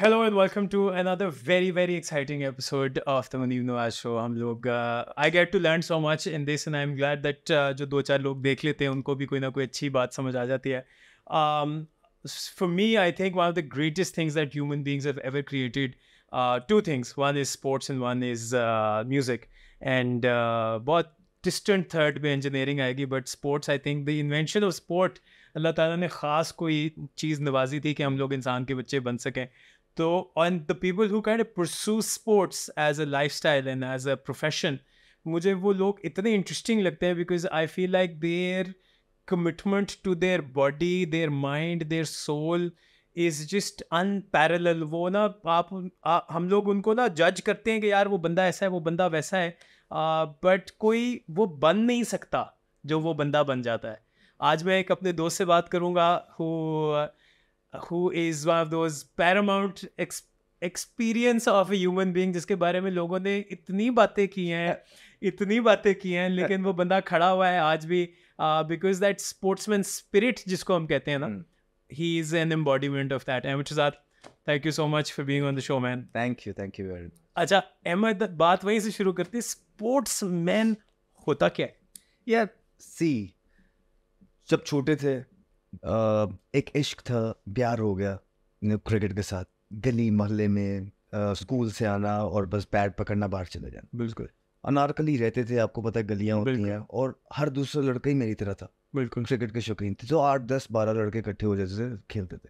Hello and welcome to another very, very exciting episode of the Maniv Nawaz Show. Uh, I get to learn so much in this and I'm glad that uh, जो दो चार लोग देख लेते हैं उनको भी कोई ना um, For me, I think one of the greatest things that human beings have ever created uh, two things. One is sports and one is uh, music. And both distant third में engineering आएगी but sports, I think the invention of sport अल्लाह ताला ने खास कोई चीज़ नवाजी थी कि हम लोग इंसान के बच्चे बन तो on the people who kind प्रसू sports as a life style and as a profession मुझे वो लोग इतने इंटरेस्टिंग लगते हैं because I feel like their commitment to their body their mind their soul is just unparalleled वो ना आप आ, हम लोग उनको ना जज करते हैं कि यार वो बंदा ऐसा है वो बंदा वैसा है बट uh, कोई वो बन नहीं सकता जो वो बंदा बन जाता है आज मैं एक अपने दोस्त से बात करूँगा who is one of those paramount experience of a human being जिसके बारे में लोगों ने इतनी बातें की हैं इतनी बातें की हैं लेकिन वो बंदा खड़ा हुआ है आज भी बिकॉज दैट स्पोर्ट्समैन स्पिरिट जिसको हम कहते हैं ना he is an embodiment of that एम साथ thank you so much for being on the show man thank you thank you very much अच्छा अहमद बात वहीं से शुरू करती स्पोर्ट्स मैन होता क्या है यार सी जब छोटे थे एक इश्क था प्यार हो गया क्रिकेट के साथ गली मोहल्ले में स्कूल से आना और बस पैड पकड़ना बाहर चले जाना बिल्कुल अनारकली रहते थे आपको पता है गलियाँ होती हैं और हर दूसरा लड़का ही मेरी तरह था बिल्कुल क्रिकेट के शौकीन थे जो तो आठ दस बारह लड़के इकट्ठे हो जाते थे खेलते थे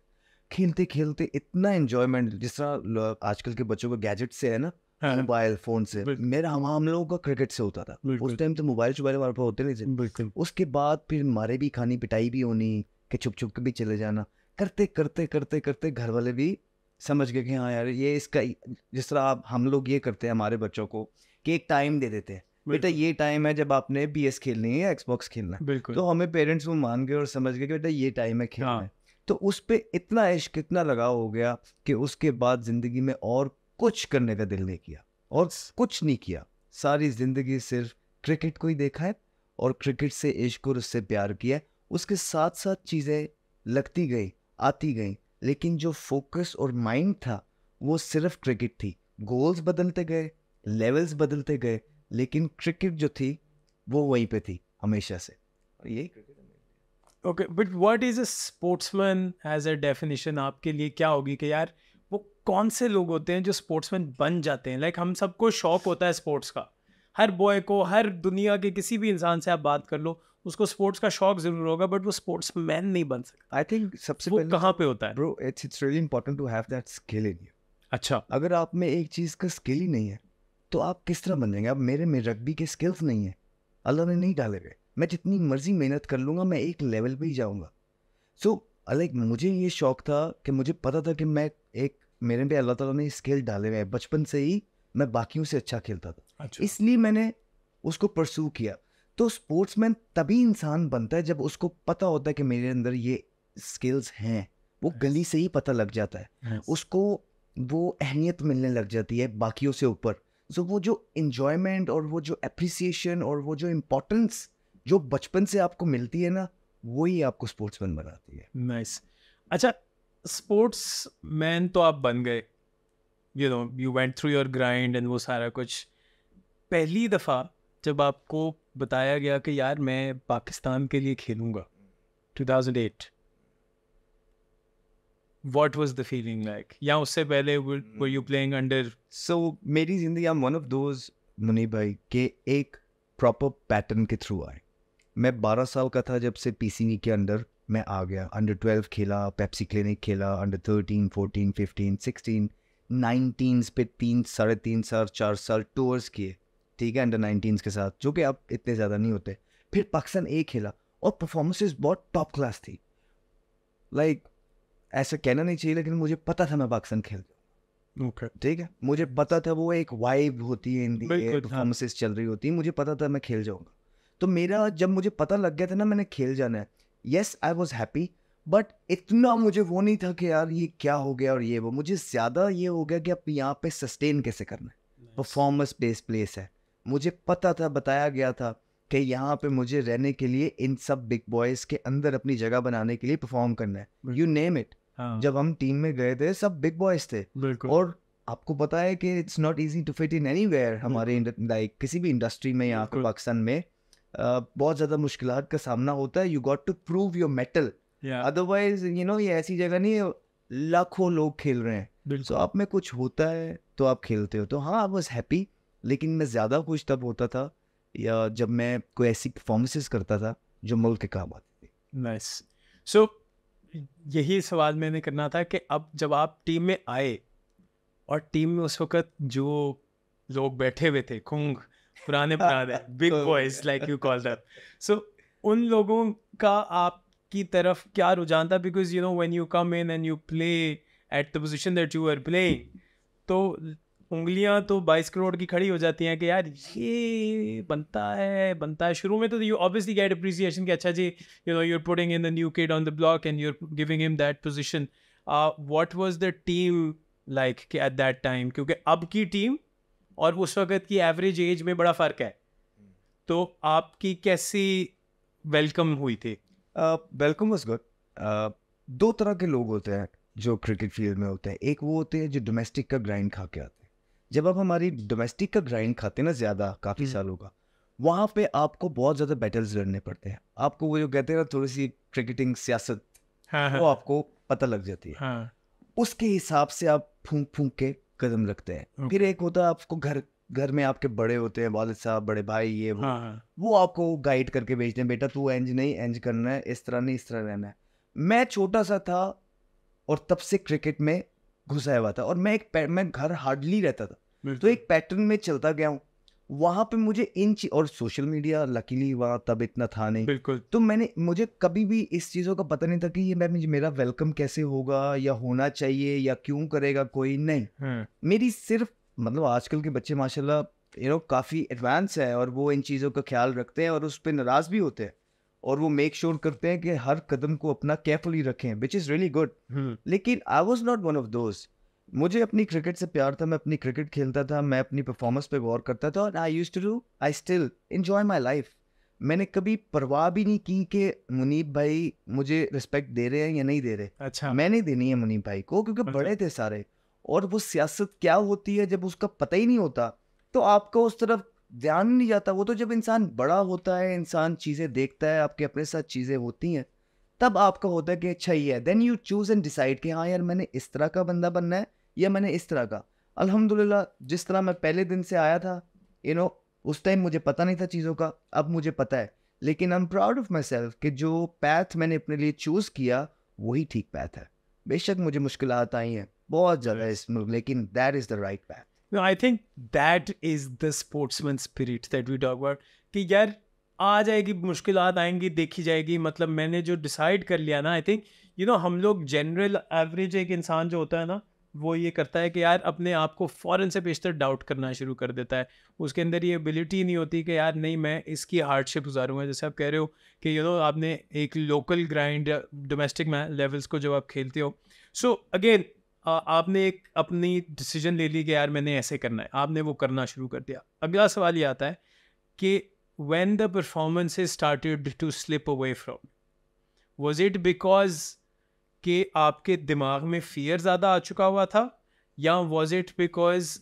खेलते खेलते इतना इन्जॉयमेंट जिस तरह आजकल के बच्चों को गैजेट से है ना मोबाइल हाँ। फोन से मेरा हम हम लोगों का क्रिकेट से होता था उस टाइम तो मोबाइल शोबाइल वाले होते नहीं थे उसके बाद फिर मारे भी खानी पिटाई भी होनी कि छुप छुप के भी चले जाना करते करते करते करते घर वाले भी समझ गए कि हाँ यार ये इसका जिस तरह आप हम लोग ये करते हैं हमारे बच्चों को कि एक टाइम दे देते हैं बेटा ये टाइम है जब आपने बी एस खेलनी है या एक्सबॉक्स खेलना है बिल्कुल तो हमें पेरेंट्स वो मान गए और समझ गए कि बेटा ये टाइम है खेलना हाँ। है तो उस पर इतना इश्क इतना लगाव हो गया कि उसके बाद ज़िंदगी में और कुछ करने का दिल नहीं किया और कुछ नहीं किया सारी ज़िंदगी सिर्फ क्रिकेट को ही देखा है और क्रिकेट से इश्क और उससे प्यार किया है उसके साथ साथ चीज़ें लगती गई आती गई लेकिन जो फोकस और माइंड था वो सिर्फ क्रिकेट थी गोल्स बदलते गए लेवल्स बदलते गए लेकिन क्रिकेट जो थी वो वहीं पे थी हमेशा से और यही cricket okay but what is a sportsman as a definition आपके लिए क्या होगी कि यार वो कौन से लोग होते हैं जो स्पोर्ट्समैन बन जाते हैं लाइक like, हम सबको शौक होता है स्पोर्ट्स का हर बॉय को हर दुनिया के किसी भी इंसान से आप बात कर लो उसको स्पोर्ट्स का शौक जरूर होगा बट वो स्पोर्ट्स मैन नहीं बन सकता आई थिंक सबसे पहले तो कहाँ पे होता है bro it's it's really important to have that skill in you अच्छा अगर आप में एक चीज़ का स्किल ही नहीं है तो आप किस तरह बन जाएंगे अब मेरे में रग्बी के स्किल्स नहीं है अल्लाह ने नहीं डाले हुए मैं जितनी मर्जी मेहनत कर लूंगा मैं एक लेवल पे ही जाऊँगा सो so, लाइक मुझे ये शौक था कि मुझे पता था कि मैं एक मेरे पे अल्लाह ताला ने स्किल डाले हुए हैं बचपन से ही मैं बाकियों से अच्छा खेलता था अच्छा। इसलिए मैंने उसको परसू किया तो स्पोर्ट्समैन तभी इंसान बनता है जब उसको पता होता है कि मेरे अंदर ये स्किल्स हैं वो गली से ही पता लग जाता है yes. उसको वो अहमियत मिलने लग जाती है बाकियों से ऊपर सो वो जो इन्जॉयमेंट और वो जो अप्रिसिएशन और वो जो इम्पोर्टेंस जो बचपन से आपको मिलती है ना वही आपको स्पोर्ट्समैन बनाती है नाइस अच्छा स्पोर्ट्स मैन तो आप बन गए you know you went through your grind and वो सारा कुछ पहली दफ़ा जब आपको बताया गया कि यार मैं पाकिस्तान के लिए खेलूँगा 2008 what was the feeling like या उससे पहले were you playing under so मेरी जिंदगी I am one of those Munib भाई के एक प्रॉपर पैटर्न के थ्रू आए मैं 12 साल का था जब से पीसीबी e के अंडर मैं आ गया अंडर 12 खेला पेप्सी क्लिनिक खेला अंडर 13 14 15 16 नाइनटीन पे तीन साढ़े तीन साल चार साल टूर्स किए ठीक है अंडर नाइनटीन के साथ जो कि अब इतने ज़्यादा नहीं होते फिर पाकिस्तान ए खेला और परफॉर्मेंसेज बहुत टॉप क्लास थी लाइक like, ऐसा कहना नहीं चाहिए लेकिन मुझे पता था मैं पाकिस्तान खेल ओके ठीक है मुझे पता था वो एक वाइब होती है इंडिया हाँ। परफॉर्मेंसेज चल रही होती है मुझे पता था मैं खेल जाऊँगा तो मेरा जब मुझे पता लग गया था ना मैंने खेल जाना है yes I was happy but इतना मुझे वो नहीं था कि यार ये क्या हो गया और ये वो मुझे ज़्यादा ये हो गया कि अब यहाँ पे सस्टेन कैसे करना है परफॉर्मेंस बेस्ड प्लेस है मुझे पता था बताया गया था कि यहाँ पे मुझे रहने के लिए इन सब बिग बॉयज के अंदर अपनी जगह बनाने के लिए परफॉर्म करना है यू नेम इट जब हम टीम में गए थे सब बिग बॉयज थे और आपको पता है कि it's not easy to fit in anywhere हमारे लाइक किसी भी इंडस्ट्री में या पाकिस्तान में बहुत ज़्यादा मुश्किल का सामना होता है you got to prove your mettle otherwise you know ये ऐसी जगह नहीं लाखों लोग खेल रहे हैं सो so, आप में कुछ होता है तो आप खेलते हो तो हाँ आई वॉज हैप्पी लेकिन मैं ज़्यादा खुश तब होता था या जब मैं कोई ऐसी परफॉर्मेंसेस करता था जो मुल्क के काम आती थी नाइस सो यही सवाल मैंने करना था कि अब जब आप टीम में आए और टीम में उस वक्त जो लोग बैठे हुए थे खुंग पुराने पुराने big boys like you call that so उन लोगों का आपकी तरफ क्या रुझान था because you know when you come in and you play at the position that you are playing तो उंगलियां तो बाईस करोड़ की खड़ी हो जाती हैं कि यार ये बनता है बनता है शुरू में तो यू ऑब्वियसली गेट अप्रिसिएशन कि अच्छा जी you know you're putting in the new kid on the block and you're giving him that position what was the team like at that time क्योंकि अब की टीम और उस वक्त की एवरेज एज में बड़ा फ़र्क है तो आपकी कैसी वेलकम हुई थी वेलकम वॉज गुड दो तरह के लोग होते हैं जो क्रिकेट फील्ड में होते हैं एक वो होते हैं जो डोमेस्टिक का ग्राइंड खा के आते हैं जब आप हमारी डोमेस्टिक का ग्राइंड खाते हैं ना ज़्यादा काफ़ी हम्म। सालों का वहाँ पे आपको बहुत ज़्यादा बैटल्स लड़ने पड़ते हैं आपको वो जो कहते हैं ना थोड़ी सी क्रिकेटिंग सियासत हाँ, हाँ, वो आपको पता लग जाती है हाँ, उसके हिसाब से आप फूंक फूंक के कदम रखते हैं फिर एक होता है आपको घर घर में आपके बड़े होते हैं वालद साहब बड़े भाई ये वो हाँ, हाँ। वो आपको गाइड करके भेजते हैं बेटा तू एंज नहीं एंज करना है इस तरह नहीं इस तरह रहना है मैं छोटा सा था और तब से क्रिकेट में घुसा हुआ था और मैं एक मैं घर हार्डली रहता था तो एक पैटर्न में चलता गया हूँ वहां पे मुझे इन चीज और सोशल मीडिया लकीली वहां तब इतना था नहीं बिल्कुल तो मैंने मुझे कभी भी इस चीज़ों का पता नहीं था कि ये मैं मेरा वेलकम कैसे होगा या होना चाहिए या क्यों करेगा कोई नहीं हाँ। मेरी सिर्फ मतलब आजकल के बच्चे माशाल्लाह यू नो काफ़ी एडवांस है और वो इन चीज़ों का ख्याल रखते हैं और उस पर नाराज़ भी होते हैं और वो मेक श्योर sure करते हैं कि हर कदम को अपना केयरफुली रखें विच इज़ रियली गुड लेकिन I was not one of those मुझे अपनी क्रिकेट से प्यार था मैं अपनी क्रिकेट खेलता था मैं अपनी परफॉर्मेंस पे गौर करता था और I use to do I still enjoy my life मैंने कभी परवाह भी नहीं की कि मुनीब भाई मुझे रिस्पेक्ट दे रहे हैं या नहीं दे रहे अच्छा मैंने देनी है मुनीब भाई को क्योंकि अच्छा। बड़े थे सारे और वो सियासत क्या होती है जब उसका पता ही नहीं होता तो आपको उस तरफ ध्यान नहीं जाता वो तो जब इंसान बड़ा होता है इंसान चीज़ें देखता है आपके अपने साथ चीज़ें होती हैं तब आपका होता है कि अच्छा ये है then you choose and decide कि हाँ यार मैंने इस तरह का बंदा बनना है या मैंने इस तरह का अल्हम्दुलिल्लाह जिस तरह मैं पहले दिन से आया था यू नो उस टाइम मुझे पता नहीं था चीज़ों का अब मुझे पता है लेकिन I am proud of myself कि जो पैथ मैंने अपने लिए चूज़ किया वही ठीक पैथ है बेशक मुझे मुश्किल आई हैं बहुत ज़्यादा इसमें लेकिन that is the right path no, I think that is the sportsman spirit that we talk about कि यार आ जाएगी मुश्किल आएंगी देखी जाएगी मतलब मैंने जो डिसाइड कर लिया ना आई थिंक यू नो हम लोग जनरल एवरेज एक इंसान जो होता है ना वो ये करता है कि यार अपने आप को फ़ौरन से बेशतर डाउट करना शुरू कर देता है उसके अंदर ये एबिलिटी नहीं होती कि यार नहीं मैं इसकी हार्डशिप गुजारूंगा जैसे आप कह रहे हो कि यू नो आपने एक लोकल ग्राइंड डोमेस्टिक लेवल्स को जब आप खेलते हो सो अगेन आपने एक अपनी डिसीजन ले ली कि यार मैंने ऐसे करना है आपने वो करना शुरू कर दिया अगला सवाल ये आता है कि when the performance is started to slip away from was it because के आपके दिमाग में फियर ज़्यादा आ चुका हुआ था या वॉज इट बिकॉज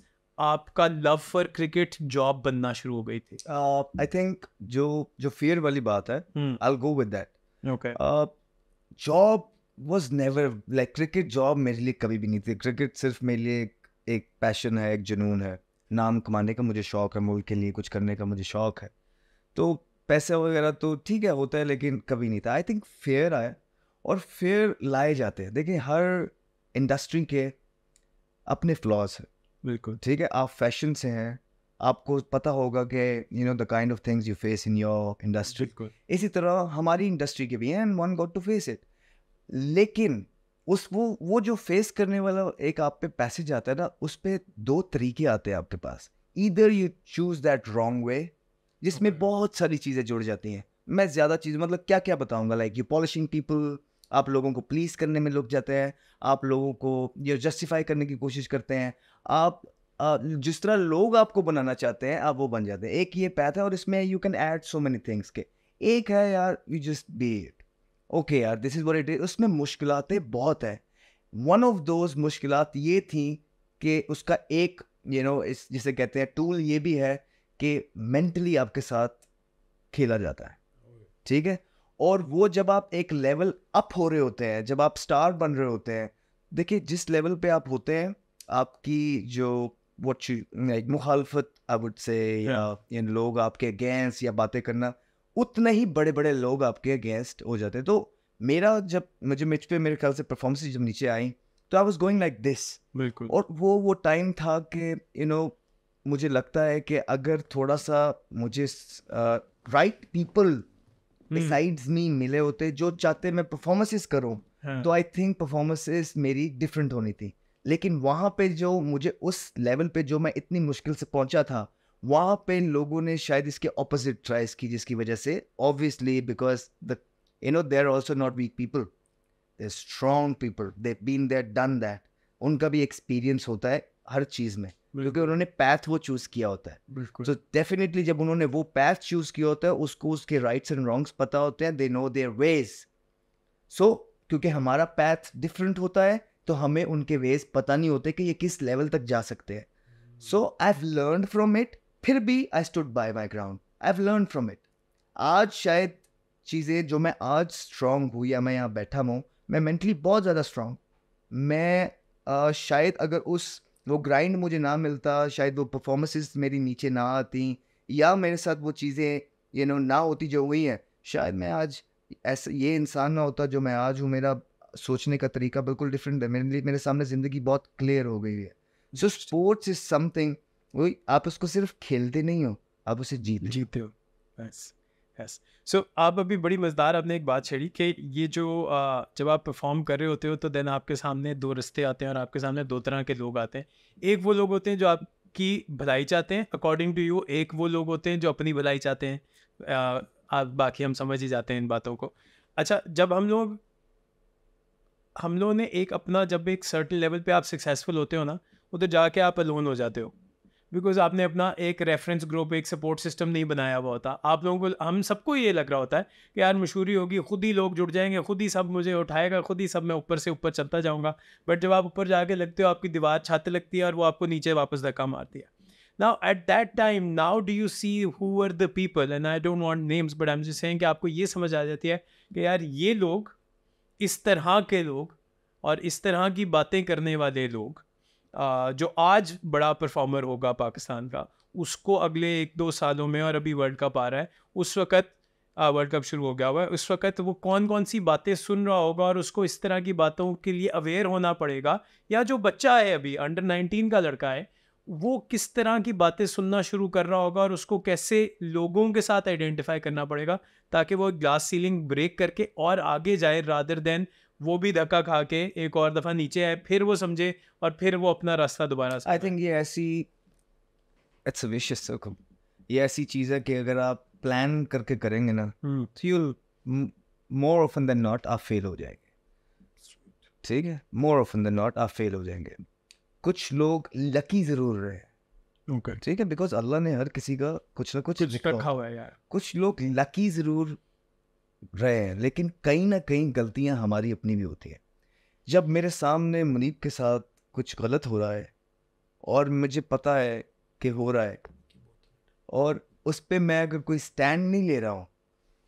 आपका लव फॉर क्रिकेट जॉब बनना शुरू हो गई थी आई uh, थिंक जो जो फियर वाली बात है I go with that okay job was never like cricket job मेरे लिए कभी भी नहीं थी क्रिकेट सिर्फ मेरे लिए एक, एक पैशन है एक जुनून है नाम कमाने का मुझे शौक है मुल्क के लिए कुछ करने का मुझे शौक है तो पैसे वगैरह तो ठीक है होता है लेकिन कभी नहीं था आई थिंक फेयर आया और फेयर लाए जाते हैं देखिए हर इंडस्ट्री के अपने फ्लॉज हैं बिल्कुल ठीक है आप फैशन से हैं आपको पता होगा कि you know the kind of things you face in your industry इसी तरह हमारी इंडस्ट्री के भी हैं and one got to face it लेकिन उस वो वो जो फेस करने वाला एक आप पे पैसेज आता है ना उस पर दो तरीके आते हैं आपके पास इधर you choose that wrong way जिसमें okay. बहुत सारी चीज़ें जुड़ जाती हैं मैं ज़्यादा चीज़ मतलब क्या क्या बताऊंगा लाइक यू पॉलिशिंग पीपल आप लोगों को प्लीज करने में लुक जाते हैं आप लोगों को ये जस्टिफाई करने की कोशिश करते हैं आप जिस तरह लोग आपको बनाना चाहते हैं आप वो बन जाते हैं एक ये पैथ है और इसमें you can add so many things के एक है यार यू जस्ट बी ओके यार this is what it is उसमें मुश्किलें बहुत है वन ऑफ दोज मुश्किल ये थी कि उसका एक यू नो इस जिसे कहते हैं टूल ये भी है कि मेंटली आपके साथ खेला जाता है ठीक है और वो जब आप एक लेवल अप हो रहे होते हैं जब आप स्टार बन रहे होते हैं देखिए जिस लेवल पे आप होते हैं आपकी जो वट लाइक मुखालफत अब से या इन लोग आपके अगेंस्ट या बातें करना उतने ही बड़े बड़े लोग आपके अगेंस्ट हो जाते हैं तो मेरा जब मुझे मिच पे मेरे ख्याल से परफॉर्मेंस जब नीचे आई तो I was going like this बिल्कुल और वो वो टाइम था कि यू नो मुझे लगता है कि अगर थोड़ा सा मुझे राइट पीपल साइड्स मी मिले होते जो चाहते मैं परफॉर्मेंसेस करूँ हाँ. तो आई थिंक परफॉर्मेंसेस मेरी डिफरेंट होनी थी लेकिन वहाँ पे जो मुझे उस लेवल पे जो मैं इतनी मुश्किल से पहुंचा था वहाँ पे इन लोगों ने शायद इसके ऑपोजिट ट्राइज की जिसकी वजह से obviously because the you know there also not weak people they strong people they been there done that उनका भी एक्सपीरियंस होता है हर चीज़ में क्योंकि उन्होंने पैथ वो चूज किया होता है सो सो so डेफिनेटली जब उन्होंने वो पैथ चूज किया होता है उसको उसके राइट्स एंड रॉन्ग्स पता होते हैं they know their ways so क्योंकि हमारा पैथ डिफरेंट होता है तो हमें उनके वेज पता नहीं होते कि ये किस लेवल तक जा सकते हैं so I have learn from it फिर भी I stood by my ground I have learn from it आज शायद चीज़ें जो मैं आज स्ट्रांग हूँ या मैं यहाँ बैठा हूँ मैं मेंटली बहुत ज़्यादा स्ट्रांग मैं आ, शायद अगर उस वो ग्राइंड मुझे ना मिलता शायद वो परफॉर्मेंसेस मेरी नीचे ना आती या मेरे साथ वो चीज़ें यू नो ना होती जो हुई हैं शायद मैं आज ऐसा ये इंसान ना होता जो मैं आज हूँ मेरा सोचने का तरीका बिल्कुल डिफरेंट है मेरे लिए मेरे सामने ज़िंदगी बहुत क्लियर हो गई है जो स्पोर्ट्स इज़ समथिंग वही आप उसको सिर्फ खेलते नहीं हो आप उसे जीत जीते हो बस यस सो आप अभी बड़ी मज़ेदार आपने एक बात छेड़ी कि ये जो जब आप परफॉर्म कर रहे होते हो तो देन आपके सामने दो रस्ते आते हैं और आपके सामने दो तरह के लोग आते हैं एक वो लोग होते हैं जो आपकी भलाई चाहते हैं अकॉर्डिंग टू यू एक वो लोग होते हैं जो अपनी भलाई चाहते हैं आप बाकी हम समझ ही जाते हैं इन बातों को अच्छा जब हम लोग हम लोगों ने एक अपना जब एक सर्टन लेवल पे आप सक्सेसफुल होते हो ना उधर जाके आप अलोन हो जाते हो बिकॉज आपने अपना एक रेफरेंस ग्रुप एक सपोर्ट सिस्टम नहीं बनाया हुआ होता आप लोगों को हम सबको ये लग रहा होता है कि यार मशहूरी होगी खुद ही लोग जुड़ जाएंगे खुद ही सब मुझे उठाएगा खुद ही सब मैं ऊपर से ऊपर चलता जाऊँगा बट जब आप ऊपर जाके लगते हो आपकी दीवार छाते लगती है और वो आपको नीचे वापस धक्का मारती है now at that time now do you see who the people and I don't don't names but but i'm just saying कि आपको ये समझ आ जाती है कि यार ये लोग इस तरह के लोग और इस तरह की बातें करने वाले लोग जो आज बड़ा परफॉर्मर होगा पाकिस्तान का उसको अगले एक दो सालों में और अभी वर्ल्ड कप आ रहा है उस वक्त वर्ल्ड कप शुरू हो गया हुआ है उस वक्त वो कौन कौन सी बातें सुन रहा होगा और उसको इस तरह की बातों के लिए अवेयर होना पड़ेगा या जो बच्चा है अभी अंडर नाइनटीन का लड़का है वो किस तरह की बातें सुनना शुरू कर रहा होगा और उसको कैसे लोगों के साथ आइडेंटिफाई करना पड़ेगा ताकि वो ग्लास सीलिंग ब्रेक करके और आगे जाए रादर देन वो भी धक्का खा के एक और दफ़ा नीचे आए फिर वो समझे और फिर वो अपना रास्ता दोबारा आई थिंक ये ऐसी इट्स विशियस सर्कल ये ऐसी चीज़ है कि अगर आप प्लान करके करेंगे ना हम्म, तो you more often than not आप फेल हो जाएंगे ठीक है मोर ऑफन देन नॉट आप फेल हो जाएंगे कुछ लोग लकी ज़रूर रहे ठीक है बिकॉज अल्लाह ने हर किसी का कुछ ना कुछ रखा हुआ है यार कुछ लोग लकी ज़रूर रहे हैं लेकिन कहीं ना कहीं गलतियां हमारी अपनी भी होती हैं जब मेरे सामने मुनीब के साथ कुछ गलत हो रहा है और मुझे पता है कि हो रहा है और उस पर मैं अगर कोई स्टैंड नहीं ले रहा हूँ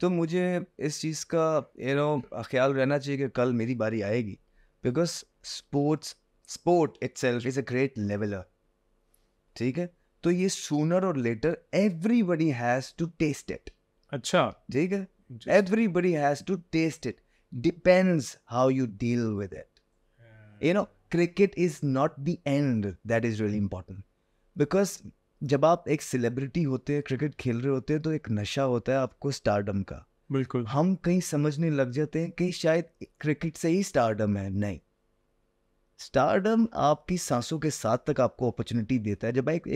तो मुझे इस चीज़ का यू नो ख्याल रहना चाहिए कि कल मेरी बारी आएगी because sports sport itself is a great leveller ठीक है तो ये सूनर और later everybody has to test it अच्छा ठीक है Everybody has to taste it. Depends how you deal with it. Yeah. You know, cricket is not the end that is really important because जब आप एक celebrity होते हैं cricket खेल रहे होते हैं तो एक नशा होता है आपको स्टारडम का बिल्कुल हम कहीं समझने लग जाते हैं कि शायद क्रिकेट से ही स्टारडम है नहीं स्टारडम आपकी सांसों के साथ तक आपको अपॉर्चुनिटी देता है जब एक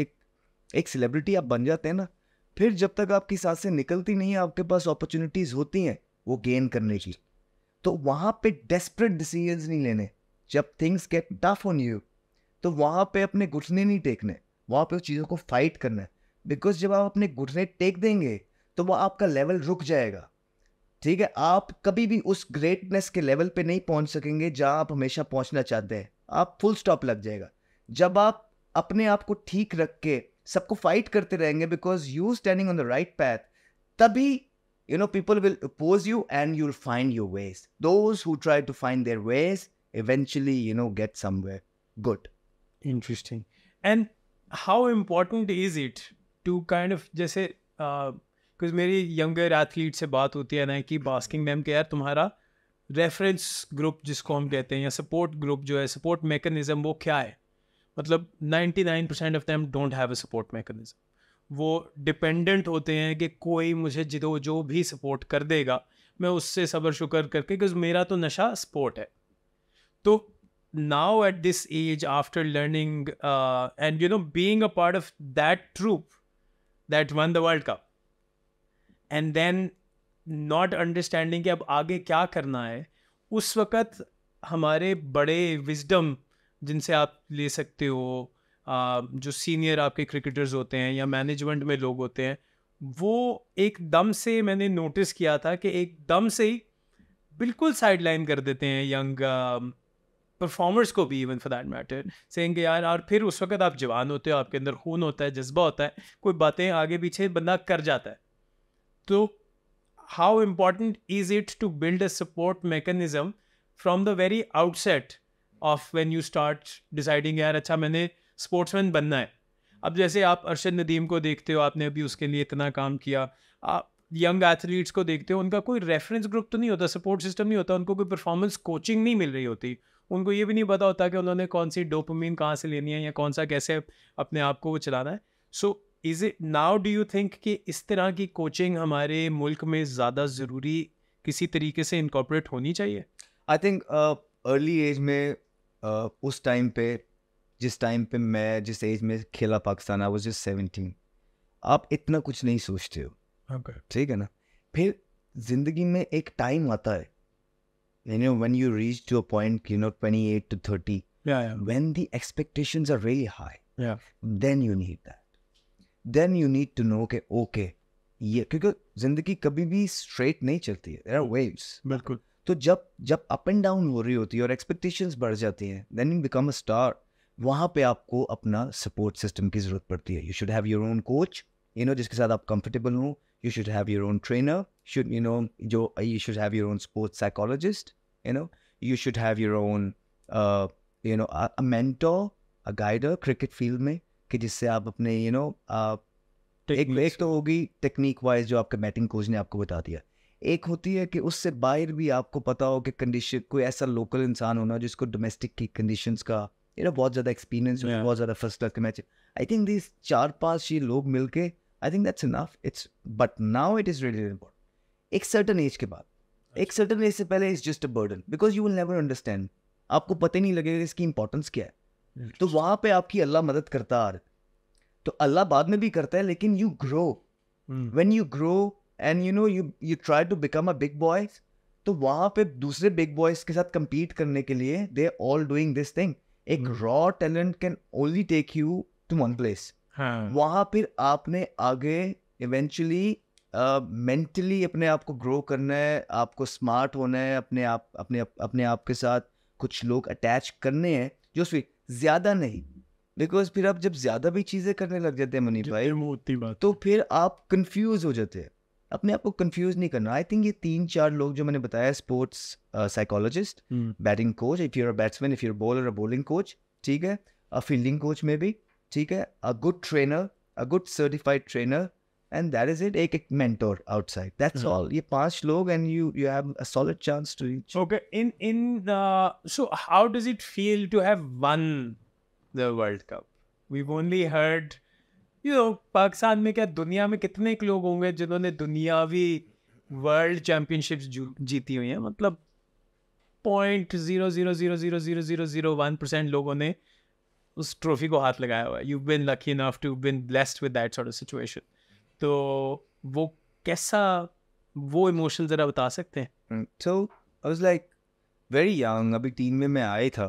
एक सेलिब्रिटी आप बन जाते हैं ना फिर जब तक आपकी सांसें निकलती नहीं आपके पास अपॉर्चुनिटीज होती हैं वो गेन करने की तो वहाँ पे डेस्परेट डिसीजन नहीं लेने जब things get tough on you तो वहाँ पे अपने घुटने नहीं टेकने वहाँ पे चीज़ों को फाइट करना है बिकॉज जब आप अपने घुटने टेक देंगे तो वह आपका लेवल रुक जाएगा ठीक है आप कभी भी उस ग्रेटनेस के लेवल पे नहीं पहुंच सकेंगे जहां आप हमेशा पहुंचना चाहते हैं आप फुल स्टॉप लग जाएगा जब आप अपने आप को ठीक रख के सबको फाइट करते रहेंगे because you standing on the right path तभी you know people will oppose you and you're find your ways those who try to find their ways eventually you know get somewhere good interesting and how important is it to kind of जैसे कुछ uh, मेरी younger athlete से बात होती है ना कि basking ma'am के यार तुम्हारा रेफरेंस ग्रुप जिसको हम कहते हैं या सपोर्ट ग्रुप जो है सपोर्ट मेकनिज़म वो क्या है मतलब 99 percent of them don't have a support mechanism वो डिपेंडेंट होते हैं कि कोई मुझे जो जो भी सपोर्ट कर देगा मैं उससे सबर शुक्र करके बिकॉज मेरा तो नशा सपोर्ट है तो now at this age after learning and you know being a part of that troop that won the world cup and then not understanding कि अब आगे क्या करना है उस वक़्त हमारे बड़े विजडम जिनसे आप ले सकते हो जो सीनियर आपके क्रिकेटर्स होते हैं या मैनेजमेंट में लोग होते हैं वो एकदम से मैंने नोटिस किया था कि एकदम से ही बिल्कुल साइडलाइन कर देते हैं यंग परफॉर्मर्स को भी इवन फॉर दैट मैटर सेंगे यार और फिर उस वक्त आप जवान होते हो आपके अंदर खून होता है जज्बा होता है कोई बातें आगे पीछे बंदा कर जाता है तो how important is it to build a support mechanism from the very outset of when you start deciding यार अच्छा मैंने स्पोर्ट्समैन बनना है अब जैसे आप अरशद नदीम को देखते हो आपने अभी उसके लिए इतना काम किया आप यंग एथलीट्स को देखते हो उनका कोई रेफरेंस ग्रुप तो नहीं होता सपोर्ट सिस्टम नहीं होता उनको कोई परफॉर्मेंस कोचिंग नहीं मिल रही होती उनको ये भी नहीं पता होता कि उन्होंने कौन सी डोपमीन कहाँ से लेनी है या कौन सा कैसे अपने आप को वो चलाना है so is it now do you think कि इस तरह की कोचिंग हमारे मुल्क में ज़्यादा ज़रूरी किसी तरीके से इनकॉपरेट होनी चाहिए आई थिंक अर्ली एज में उस टाइम पे जिस टाइम पे मैं जिस एज में खेला Pakistan I was just seventeen आप इतना कुछ नहीं सोचते हो okay. ठीक है ना फिर जिंदगी में एक टाइम आता है you know when you reach to a point you know twenty eight to thirty when the expectations are very high then you need that then you need to know के ओके ये क्योंकि जिंदगी कभी भी straight नहीं चलती है there are waves बिल्कुल तो जब जब अप एंड डाउन हो रही होती है और एक्सपेक्टेशंस बढ़ जाती हैं then you become a star वहाँ पे आपको अपना सपोर्ट सिस्टम की ज़रूरत पड़ती है you should have your own coach you know जिसके साथ आप कंफर्टेबल हो you should have your own trainer should you know जो you should have your own sports psychologist you know you should have your own you know a mentor a guider cricket field में कि जिससे आप अपने you you know know, uh, एक वेस्ट तो होगी टेक्निक वाइज जो आपके बैटिंग कोच ने आपको बता दिया एक होती है कि उससे बाहर भी आपको पता हो कि कंडीशन कोई ऐसा लोकल इंसान होना जिसको डोमेस्टिक की कंडीशंस का यू नो बहुत ज़्यादा एक्सपीरियंस हो बहुत ज़्यादा फर्स्ट क्लास के मैच आई थिंक दिस चार पाँच ये लोग मिल के I think that's enough it's but now it is really important एक सर्टन एज के बाद एक सर्टन अच्छा। एज से पहले is just a burden because you will never understand आपको पता नहीं लगेगा इसकी इंपॉर्टेंस क्या है तो वहाँ पर आपकी अल्लाह मदद करता आ रहा तो अल्लाह बाद में भी करता है लेकिन you grow when you grow and you know you you try to become a big boy तो वहाँ पे दूसरे बिग बॉयज के साथ कम्पीट करने के लिए they all doing this thing एक raw talent can only take you to one place वहाँ फिर आपने आगे इवेंचुअली मेंटली uh, अपने आप को ग्रो करना है आपको स्मार्ट होना है अपने आप अपने अपने आप के साथ कुछ लोग अटैच करने हैं जो स्वीट ज़्यादा नहीं बिकॉज फिर आप जब ज़्यादा भी चीज़ें करने लग जाते हैं मनीष भाई तो फिर आप कंफ्यूज हो जाते हैं अपने आप को कंफ्यूज नहीं करना आई थिंक ये तीन चार लोग जो मैंने बताया sports psychologist batting coach if you're batsman if you're bowler bowling coach ठीक है अ फील्डिंग कोच में भी ठीक है a good trainer a good certified trainer and that is it एक एक मेंटोर आउटसाइड दैट्स ऑल ये पांच लोग and you you have a solid chance to reach okay in in so how does it feel to have won the world cup we only heard you know Pakistan में क्या दुनिया में कितने एक लोग होंगे जिन्होंने दुनियावी वर्ल्ड चैम्पियनशिप जीती हुई हैं मतलब point zero zero zero zero zero zero zero one percent लोगों ने उस ट्रॉफी को हाथ लगाया हुआ है you been lucky enough to been blessed with that sort of situation तो वो कैसा वो इमोशन ज़रा बता सकते हैं so I was like very young अभी टीम में मैं आया था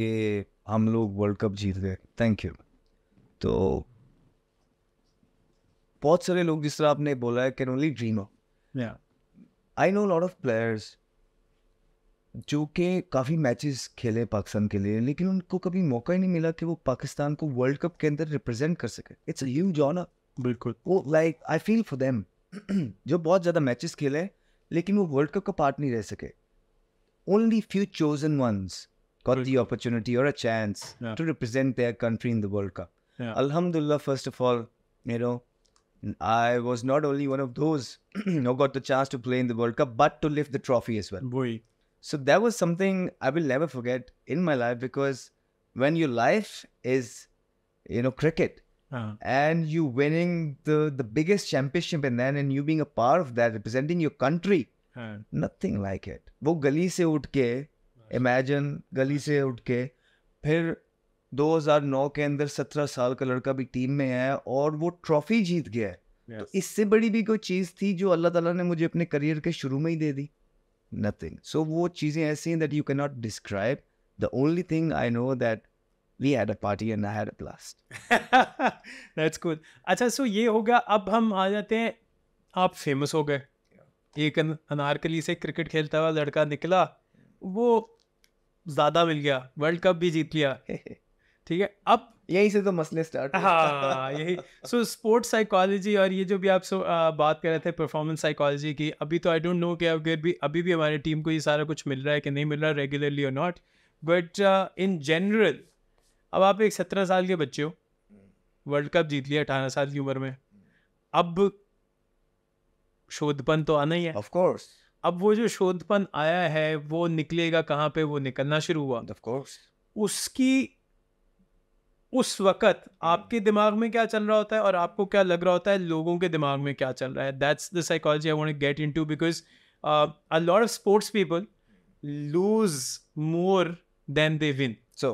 कि हम लोग वर्ल्ड कप जीत गए थैंक यू तो बहुत सारे लोग जिस तरह आपने बोला है can only dream I know lot of players जो कि काफ़ी मैचेस खेले पाकिस्तान के लिए लेकिन उनको कभी मौका ही नहीं मिला कि वो पाकिस्तान को वर्ल्ड कप के अंदर रिप्रेजेंट कर सके इट्स ह्यूज ऑनर बिल्कुल वो like I feel for them जो बहुत ज़्यादा मैचेस खेले लेकिन वो वर्ल्ड कप का पार्ट नहीं रह सके only few chosen ones got the opportunity और a chance to to represent country in the world cup अलहमदुल्ला first of all of I was not only one of those who got the chance to play in the World Cup, but to lift the trophy as well. Boy. So that was something I will never forget in my life because when your life is, you know, cricket uh-huh. and you winning the, the biggest championship and then and you being a part of that, representing your country, uh-huh. nothing like it. वो गली से उठ imagine गली से उठ फिर 2009 के अंदर 17 साल का लड़का भी टीम में है और वो ट्रॉफी जीत गया है तो yes. तो इससे बड़ी भी कोई चीज़ थी जो अल्लाह ताला ने मुझे अपने करियर के शुरू में ही दे दी नथिंग सो so, वो चीज़ें ऐसी हैं that you can not describe the only thing I know that we had a party and I had a blast that's good अच्छा सो ये होगा अब हम आ जाते हैं आप फेमस हो गए एक अनारकली से क्रिकेट खेलता हुआ लड़का निकला वो ज़्यादा मिल गया वर्ल्ड कप भी जीत लिया ठीक है अब यहीं से तो मसले स्टार्ट हाँ यही सो स्पोर्ट्स साइकोलॉजी और ये जो भी आप सो आ, बात कर रहे थे परफॉर्मेंस साइकोलॉजी की अभी तो आई डोंट नो कि अगर भी अभी भी हमारी टीम को ये सारा कुछ मिल रहा है कि नहीं मिल रहा रेगुलरली और नॉट बट इन जनरल अब आप एक सत्रह साल के बच्चे हो वर्ल्ड कप जीत लिया अठारह साल की उम्र में अब शोधपन तो आना ही है ऑफकोर्स अब वो जो शोधपन आया है वो निकलेगा कहाँ पे वो निकलना शुरू हुआ ऑफकोर्स उसकी उस वक़्त आपके दिमाग में क्या चल रहा होता है और आपको क्या लग रहा होता है लोगों के दिमाग में क्या चल रहा है that's the psychology I want get into because a lot of sports people lose more than they win so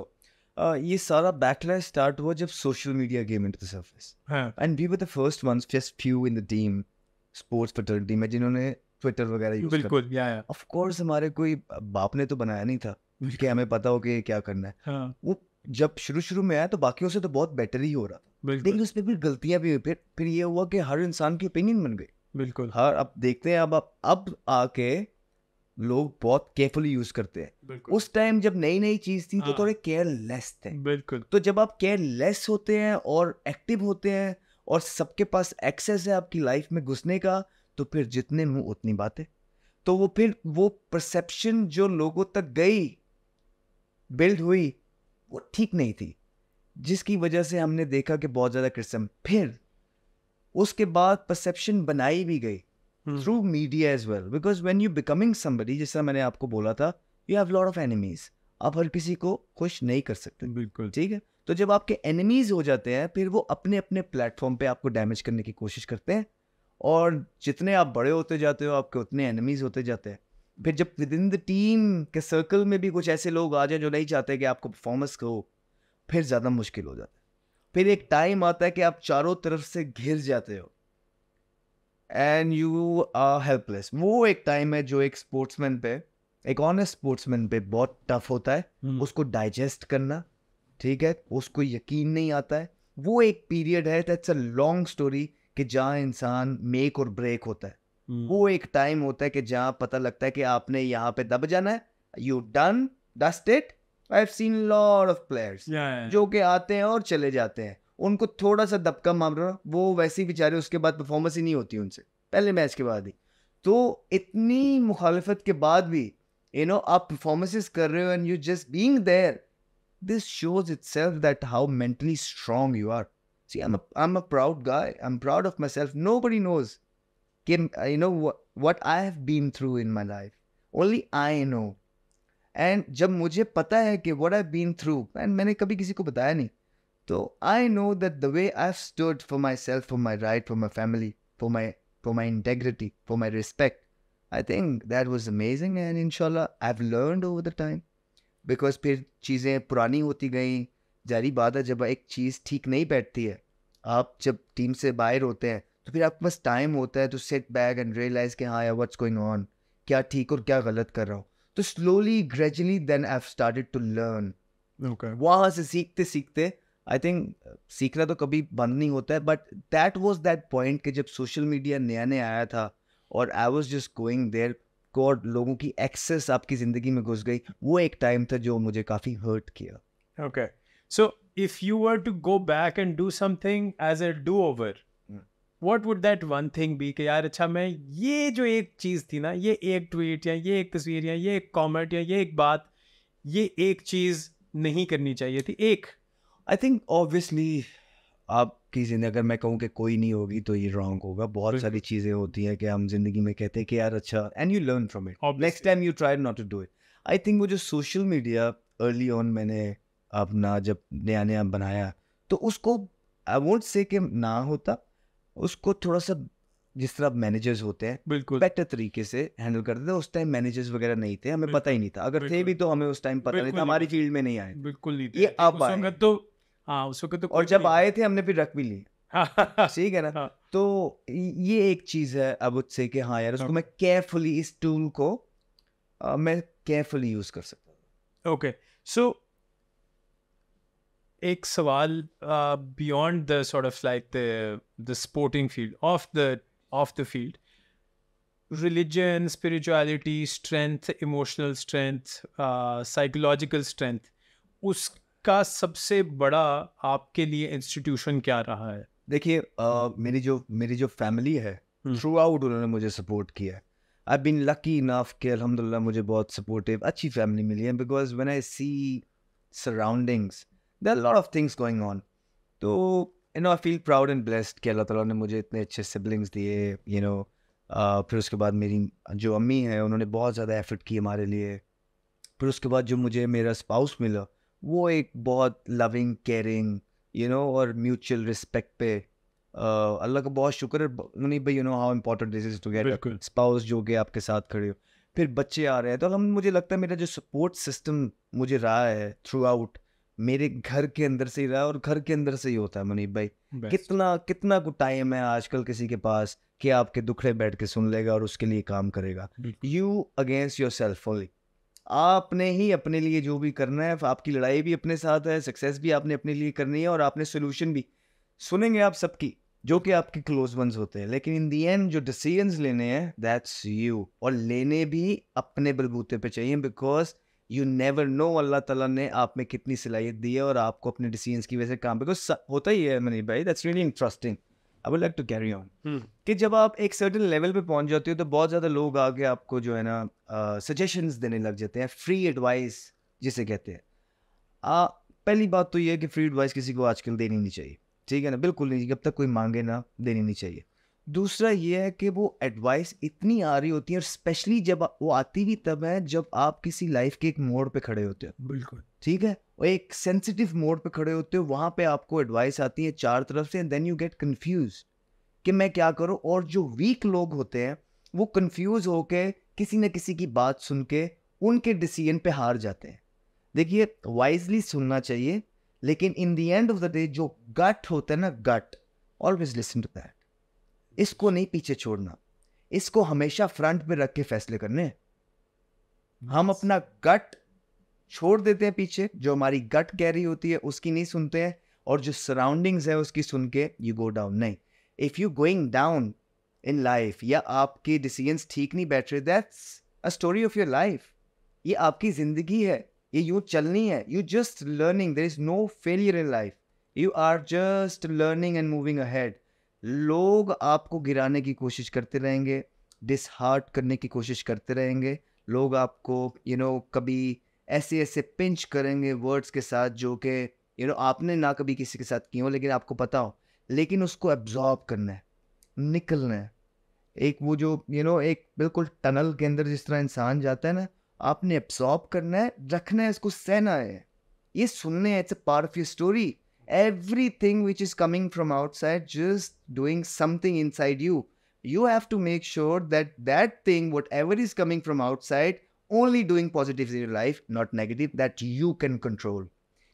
ये सारा बैकलैश स्टार्ट हुआ जब social media game into the surface and we were the first ones just few in the team sports fraternity में जिन्होंने Twitter वगैरह use बिल्कुल या या ऑफ कोर्स हमारे कोई बाप ने तो बनाया नहीं था कि हमें पता हो कि क्या करना है हाँ. वो जब शुरू शुरू में आया तो बाकियों से तो बहुत बेटर ही हो रहा था लेकिन उसमें फिर गलतियां भी हुई फिर फिर ये हुआ कि हर इंसान की ओपिनियन बन गई बिल्कुल हर अब देखते हैं अब अब, अब आके लोग बहुत केयरफुली यूज करते हैं उस टाइम जब नई नई चीज थी तो हाँ। थोड़े केयरलेस थे बिल्कुल तो जब आप केयरलेस होते हैं और एक्टिव होते हैं और सबके पास एक्सेस है आपकी लाइफ में घुसने का तो फिर जितने मुंह उतनी बातें तो वो फिर वो परसेप्शन जो लोगों तक गई बिल्ड हुई वो ठीक नहीं थी जिसकी वजह से हमने देखा कि बहुत ज़्यादा क्रिसम फिर उसके बाद परसेप्शन बनाई भी गई through media as well because when you becoming somebody जैसा मैंने आपको बोला था you have lot of enemies आप हर किसी को खुश नहीं कर सकते बिल्कुल ठीक है तो जब आपके एनिमीज हो जाते हैं फिर वो अपने अपने प्लेटफॉर्म पे आपको डैमेज करने की कोशिश करते हैं और जितने आप बड़े होते जाते हो आपके उतने एनिमीज होते जाते हैं फिर जब विद इन द टीम के सर्कल में भी कुछ ऐसे लोग आ जाए जो नहीं चाहते कि आपको परफॉर्मेंस कहो फिर ज़्यादा मुश्किल हो जाता है फिर एक टाइम आता है कि आप चारों तरफ से घिर जाते हो एंड यू आर हेल्पलेस वो एक टाइम है जो एक स्पोर्ट्समैन पे एक ऑनेस्ट स्पोर्ट्समैन पे बहुत टफ होता है hmm. उसको डाइजेस्ट करना ठीक है उसको यकीन नहीं आता है वो एक पीरियड है दैट्स अ लॉन्ग स्टोरी कि जहाँ इंसान मेक और ब्रेक होता है हम्म। वो एक टाइम होता है कि जहां पता लगता है कि आपने यहाँ पे दब जाना है you done dust it I have seen lot of players जो कि आते हैं और चले जाते हैं उनको थोड़ा सा दबका मार रहा वो वैसे ही बेचारे उसके बाद परफॉर्मेंस ही नहीं होती उनसे पहले मैच के बाद ही तो इतनी मुखालफत के बाद भी यू नो आप परफॉर्मेंसेस कर रहे हो and you just being there this shows itself that how mentally strong you are see I am I am a proud guy I am proud of myself nobody knows कि you know what I have been through in my life only I know and जब मुझे पता है कि what I been through and मैंने कभी किसी को बताया नहीं तो I know that the way I stood for myself for my right for my family for my for my integrity for my respect I think that was amazing and इनशाला I have learn over the time because फिर चीज़ें पुरानी होती गई जारी बात है जब एक चीज़ ठीक नहीं बैठती है आप जब टीम से बाहर होते हैं तो फिर आपके पास टाइम होता है तो सेट बैक एंड रियलाइज के हाँ या वट्स गोइंग ऑन क्या ठीक और क्या गलत कर रहा हूँ तो slowly gradually then I have started to learn वहाँ से सीखते सीखते आई थिंक सीखना तो कभी बंद नहीं होता है but that was that point कि जब सोशल मीडिया नया नया आया था और I was just going there got लोगों की एक्सेस आपकी ज़िंदगी में घुस गई वो एक टाइम था जो मुझे काफ़ी हर्ट किया okay so if you were to go back and do something as a do over what would that one thing be कि यार अच्छा मैं ये जो एक चीज़ थी ना ये एक ट्वीट या ये एक तस्वीर या ये एक कॉमेंट या ये एक बात ये एक चीज़ नहीं करनी चाहिए थी एक आई थिंक ऑब्वियसली आपकी ज़िंदगी अगर मैं कहूँ कि कोई नहीं होगी तो ये रॉन्ग होगा बहुत सारी चीज़ें होती हैं कि हम जिंदगी में कहते हैं कि यार अच्छा and you learn from it next time you try not to do it I think वो जो सोशल मीडिया अर्ली ऑन मैंने अपना जब नया नया बनाया तो उसको आई वोंट से कि ना होता उसको थोड़ा सा जिस तरह मैनेजर्स होते हैं बिल्कुल बेटर तरीके से हैंडल करते थे उस टाइम मैनेजर्स वगैरह नहीं थे हमें पता ही नहीं था अगर थे भी तो हमें उस टाइम पता नहीं था हमारी फील्ड में नहीं आए बिल्कुल नहीं ये अब आए तो हाँ उस वक्त तो और जब आए थे हमने फिर रख भी ली ठीक है ना हाँ। तो ये एक चीज है अब उससे कि हाँ यार उसको हाँ। मैं केयरफुली इस टूल को मैं केयरफुली यूज कर सकता ओके सो एक सवाल beyond the sort of like the the sporting field of the of the field religion spirituality strength emotional strength psychological strength उसका सबसे बड़ा आपके लिए इंस्टीट्यूशन क्या रहा है देखिए मेरी जो मेरी जो फैमिली है थ्रू हम्म। आउट उन्होंने मुझे सपोर्ट किया है आई बिन लकी इनफ कि अलहमदिल्ला मुझे बहुत सपोर्टिव अच्छी फैमिली मिली है because when I see surroundings there are lot of things going on तो you know I feel proud and blessed कि अल्लाह तला ने मुझे इतने अच्छे सिबलिंग्स दिए यू नो फिर उसके बाद मेरी जो अम्मी हैं उन्होंने बहुत ज़्यादा एफर्ट की हमारे लिए फिर उसके बाद जो मुझे मेरा स्पाउस मिला वो एक बहुत लविंग केयरिंग यू नो और म्यूचुअल रिस्पेक्ट पे uh, अल्लाह का बहुत शुक्र है भाई you know how important this is to get spouse जो कि आपके साथ खड़े हो फिर बच्चे आ रहे हैं तो हम मुझे लगता है मेरा जो सपोर्ट सिस्टम मुझे रहा है थ्रू आउट मेरे घर के अंदर से ही रहा और घर के अंदर से ही होता है मनीप भाई कितना कितना को टाइम है आजकल किसी के पास कि आपके दुखड़े बैठ के सुन लेगा और उसके लिए काम करेगा you against yourself only आपने ही अपने लिए जो भी करना है आपकी लड़ाई भी अपने साथ है सक्सेस भी आपने अपने लिए करनी है और आपने सोल्यूशन भी सुनेंगे आप सबकी जो कि आपके क्लोज वंस होते हैं लेकिन इन दी एंड जो डिसीजन लेने हैं दैट्स यू और लेने भी अपने बलबूते पे चाहिए because you never know Allah ताला ने आप में कितनी सलाहियत दी है और आपको अपने डिसीजन की वजह से काम बिकॉज होता ही है मनी भाई that's really interesting I would like to carry on कि जब आप एक सर्टन लेवल पे पहुंच जाते हो तो बहुत ज़्यादा लोग आके आपको जो है ना सजेशन uh, देने लग जाते हैं फ्री एडवाइस जिसे कहते हैं uh, पहली बात तो ये है कि फ्री एडवाइस किसी को आजकल देनी नहीं चाहिए ठीक है ना बिल्कुल नहीं जब तक कोई मांगे ना देनी नहीं चाहिए दूसरा ये है कि वो एडवाइस इतनी आ रही होती है और स्पेशली जब वो आती भी तब है जब आप किसी लाइफ के एक मोड़ पे खड़े होते हो बिल्कुल ठीक है और एक सेंसिटिव मोड़ पे खड़े होते हो वहाँ पे आपको एडवाइस आती है चार तरफ से देन यू गेट कंफ्यूज कि मैं क्या करूँ और जो वीक लोग होते हैं वो कन्फ्यूज होके किसी न किसी की बात सुन के उनके डिसीजन पे हार जाते हैं देखिए वाइजली सुनना चाहिए लेकिन in the end of the day जो गट होता है ना gut always listen to that इसको नहीं पीछे छोड़ना इसको हमेशा फ्रंट में रख के फैसले करने हम अपना गट छोड़ देते हैं पीछे जो हमारी गट कह रही होती है उसकी नहीं सुनते हैं और जो सराउंडिंग्स है उसकी सुन के यू गो डाउन नहीं if you going down in life या आपके डिसीजंस ठीक नहीं बैठ रहे that's a story of your life ये आपकी ज़िंदगी है ये यूँ चलनी है you just learning there is no failure in life you are just learning and moving ahead लोग आपको गिराने की कोशिश करते रहेंगे डिसहार्ट करने की कोशिश करते रहेंगे लोग आपको यू you नो know, कभी ऐसे ऐसे पिंच करेंगे वर्ड्स के साथ जो कि यू नो आपने ना कभी किसी के साथ की हो लेकिन आपको पता हो लेकिन उसको एब्जॉर्ब करना है निकलना है एक वो जो यू you नो know, एक बिल्कुल टनल के अंदर जिस तरह इंसान जाता है ना आपने एब्जॉर्ब करना है रखना है इसको सहना है ये सुनने हैं it's a part of your story everything which is coming from outside just doing something inside you you have to make sure that that thing whatever is coming from outside only doing positives in your life not negative that you can control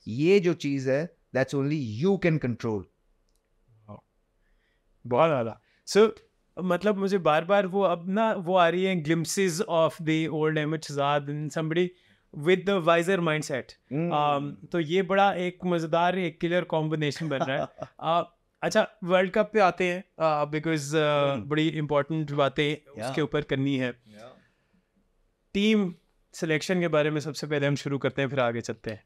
ye jo cheez hai that's only you can control बहुत ज़्यादा सो मतलब मुझे बार बार वो अब ना वो आ रही है glimpses of the old Ahmed Shehzad and somebody with wiser mindset तो ये बड़ा एक मज़ेदार एक क्लियर कॉम्बिनेशन बन रहा है uh, अच्छा वर्ल्ड कप पे आते हैं बिकॉज uh, mm. बड़ी इम्पोर्टेंट बातें yeah. उसके ऊपर करनी है yeah. टीम सिलेक्शन के बारे में सबसे पहले हम शुरू करते हैं फिर आगे चलते हैं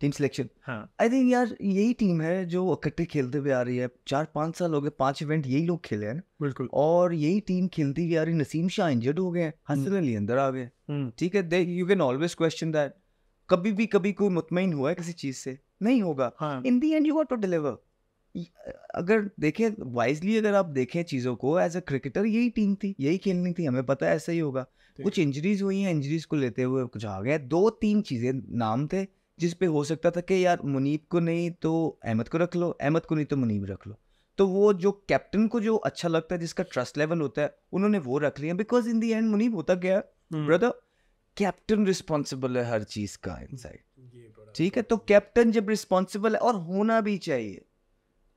टीम सिलेक्शन आई हाँ। थिंक यार यही टीम है जो इकट्ठे खेलते हुए आ रही है चार पांच साल हो गए पांच इवेंट यही लोग खेले हैं बिल्कुल और यही टीम खेलती हुई आ रही नसीम शाह इंजर्ड हो गए हैं अली अंदर आ गए हम्म। ठीक है they you can always question that कभी भी कभी कोई मुतमिन हुआ है किसी चीज से नहीं होगा in the end you to deliver अगर देखें वाइजली अगर आप देखें चीज़ों को एज अ क्रिकेटर यही टीम थी यही खेलनी थी हमें पता है ऐसा ही होगा कुछ इंजरीज हुई हैं इंजरीज को लेते हुए कुछ आ गया दो तीन चीज़ें नाम थे जिस पे हो सकता था कि यार मुनीब को नहीं तो अहमद को रख लो अहमद को नहीं तो मुनीब रख लो तो वो जो कैप्टन को जो अच्छा लगता है जिसका ट्रस्ट लेवल होता है उन्होंने वो रख लिया because in the end Munib होता क्या ब्रदर कैप्टन रिस्पॉन्सिबल है हर चीज का इन ठीक है तो कैप्टन जब रिस्पॉन्सिबल है और होना भी चाहिए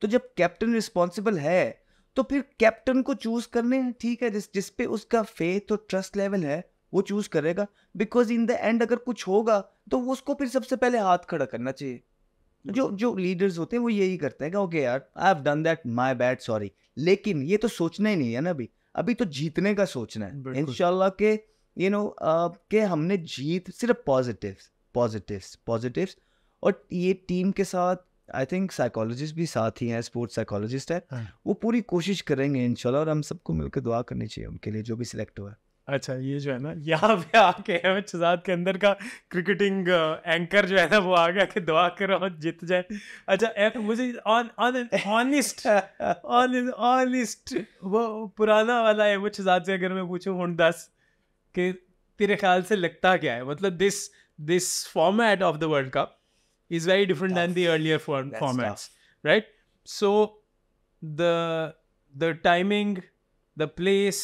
तो जब कैप्टन रिस्पॉन्सिबल है तो फिर कैप्टन को चूज करने ठीक है जिस जिस पे उसका फेथ और ट्रस्ट लेवल है वो चूज करेगा बिकॉज इन द एंड अगर कुछ होगा तो वो उसको फिर सबसे पहले हाथ खड़ा करना चाहिए जो जो लीडर्स होते हैं वो यही करते हैं कि ओके यार I have done that my bad sorry लेकिन ये तो सोचना ही नहीं है ना अभी अभी तो जीतने का सोचना है इनशाला के यू नो के हमने जीत सिर्फ पॉजिटिव पॉजिटिव पॉजिटिव और ये टीम के साथ आई थिंक साइकोलॉजिस्ट भी साथ ही हैं स्पोर्ट्स साइकोलॉजिस्ट है वो पूरी कोशिश करेंगे इनशाला और हम सबको मिलकर दुआ करनी चाहिए उनके लिए जो भी सिलेक्ट हुआ है अच्छा ये जो है ना यहाँ पे आके हमें शजाद के अंदर का क्रिकेटिंग एंकर जो है ना वो आ गया कि दुआ करो जीत जाए अच्छा मुझे on on honest on honest वो पुराना वाला वो शहजाद से अगर मैं पूछूं दस कि तेरे ख्याल से लगता क्या है मतलब this this format of the world cup is very different than the earlier formats right so the the timing the place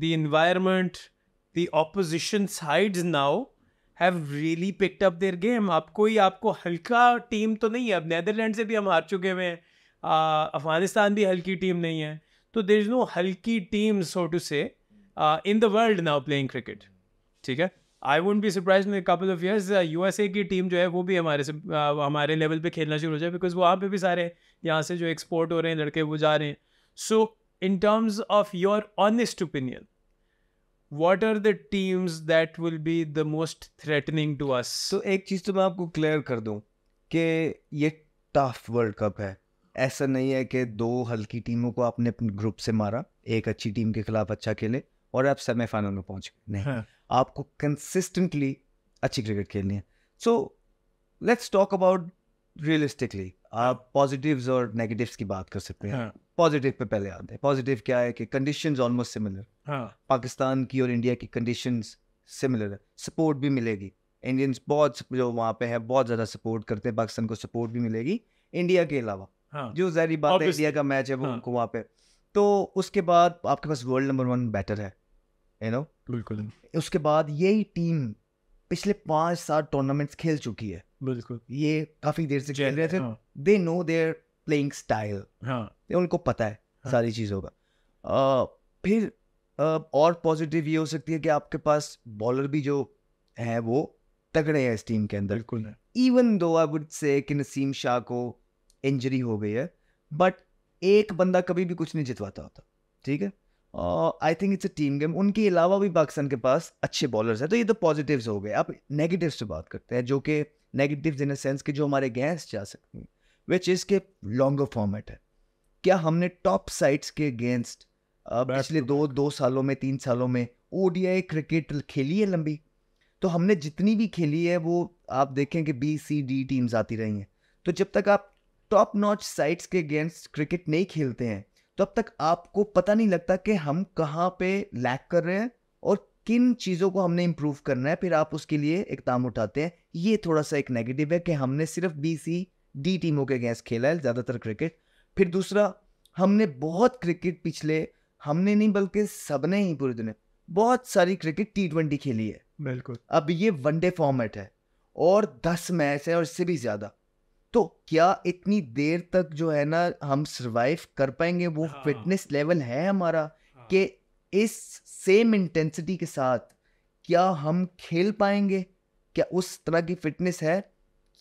the environment, the opposition sides now have really picked up their game. आप कोई आपको हल्का team तो नहीं है अब Netherlands से भी हम हार चुके हुए हैं अफगानिस्तान भी हल्की टीम नहीं है तो देर इज़ नो हल्की team so to say in the world now playing cricket ठीक है I would be surprise in couple of years U S A की टीम जो है वो भी हमारे से uh, हमारे लेवल पे खेलना शुरू हो जाए बिकॉज वहाँ पे भी सारे यहाँ से जो एक्सपोर्ट हो रहे हैं लड़के वो जा रहे हैं सो so, in terms of your honest opinion, what are the teams that will be the most threatening to us? So, तो एक चीज़ तो मैं आपको क्लियर कर दूं कि ये टफ वर्ल्ड कप है ऐसा नहीं है कि दो हल्की टीमों को आपने अपने ग्रुप से मारा एक अच्छी टीम के खिलाफ अच्छा खेले और आप सेमीफाइनल में पहुंच गए नहीं हाँ. आपको कंसिस्टेंटली अच्छी क्रिकेट खेलनी है so let's talk about realistically आप पॉजिटिव्स और नेगेटिव्स की बात कर सकते हैं पॉजिटिव हाँ। पे पहले आते हैं पॉजिटिव क्या है कि कंडीशंस ऑलमोस्ट सिमिलर पाकिस्तान की और इंडिया की कंडीशंस सिमिलर है सपोर्ट भी मिलेगी इंडियंस बहुत जो वहाँ पे है बहुत ज़्यादा सपोर्ट करते हैं पाकिस्तान को सपोर्ट भी मिलेगी इंडिया के अलावा हाँ, जो जहरी बात है इंडिया का मैच है वो हाँ, वहाँ पे तो उसके बाद आपके पास वर्ल्ड नंबर वन बैटर है यू नो बिल्कुल उसके बाद यही टीम पिछले पांच सात टूर्नामेंट्स खेल चुकी है बिल्कुल ये काफी देर से खेल रहे थे they know their playing style उनको पता है हाँ. सारी चीज़ों का फिर आ, और पॉजिटिव ये हो सकती है कि आपके पास बॉलर भी जो है वो तगड़े हैं इस टीम के अंदर बिल्कुल इवन दो आई वुड से कि नसीम शाह को इंजरी हो गई है बट एक बंदा कभी भी कुछ नहीं जितवाता होता ठीक है I think it's a team game उनके अलावा भी पाकिस्तान के पास अच्छे बॉलर्स हैं तो ये तो पॉजिटिव्स हो गए अब नेगेटिव से बात करते हैं जो कि नेगेटिव इन सेंस कि जो हमारे गेंस जा सकते हैं विच इज़ के लॉन्गर फॉर्मेट है क्या हमने टॉप साइट्स के अगेंस्ट पिछले दो दो सालों में तीन सालों में ओ क्रिकेट खेली है लंबी तो हमने जितनी भी खेली है वो आप देखें कि बी सी डी टीम्स आती रही हैं तो जब तक आप टॉप नॉच साइट्स के अगेंस्ट क्रिकेट नहीं खेलते हैं तब अब तक आपको पता नहीं लगता कि हम कहाँ पे लैक कर रहे हैं और किन चीज़ों को हमने इम्प्रूव करना है फिर आप उसके लिए इकदाम उठाते हैं ये थोड़ा सा एक नेगेटिव है कि हमने सिर्फ बी सी डी टीमों के अगेंस्ट खेला है ज़्यादातर क्रिकेट फिर दूसरा हमने बहुत क्रिकेट पिछले हमने नहीं बल्कि सबने ही पूरी दुनिया बहुत सारी क्रिकेट टी ट्वेंटी खेली है बिल्कुल अब ये वनडे फॉर्मेट है और दस मैच है और इससे भी ज़्यादा तो क्या इतनी देर तक जो है ना हम सरवाइव कर पाएंगे वो हाँ। फिटनेस लेवल है हमारा हाँ। कि इस सेम इंटेंसिटी के साथ क्या हम खेल पाएंगे क्या उस तरह की फिटनेस है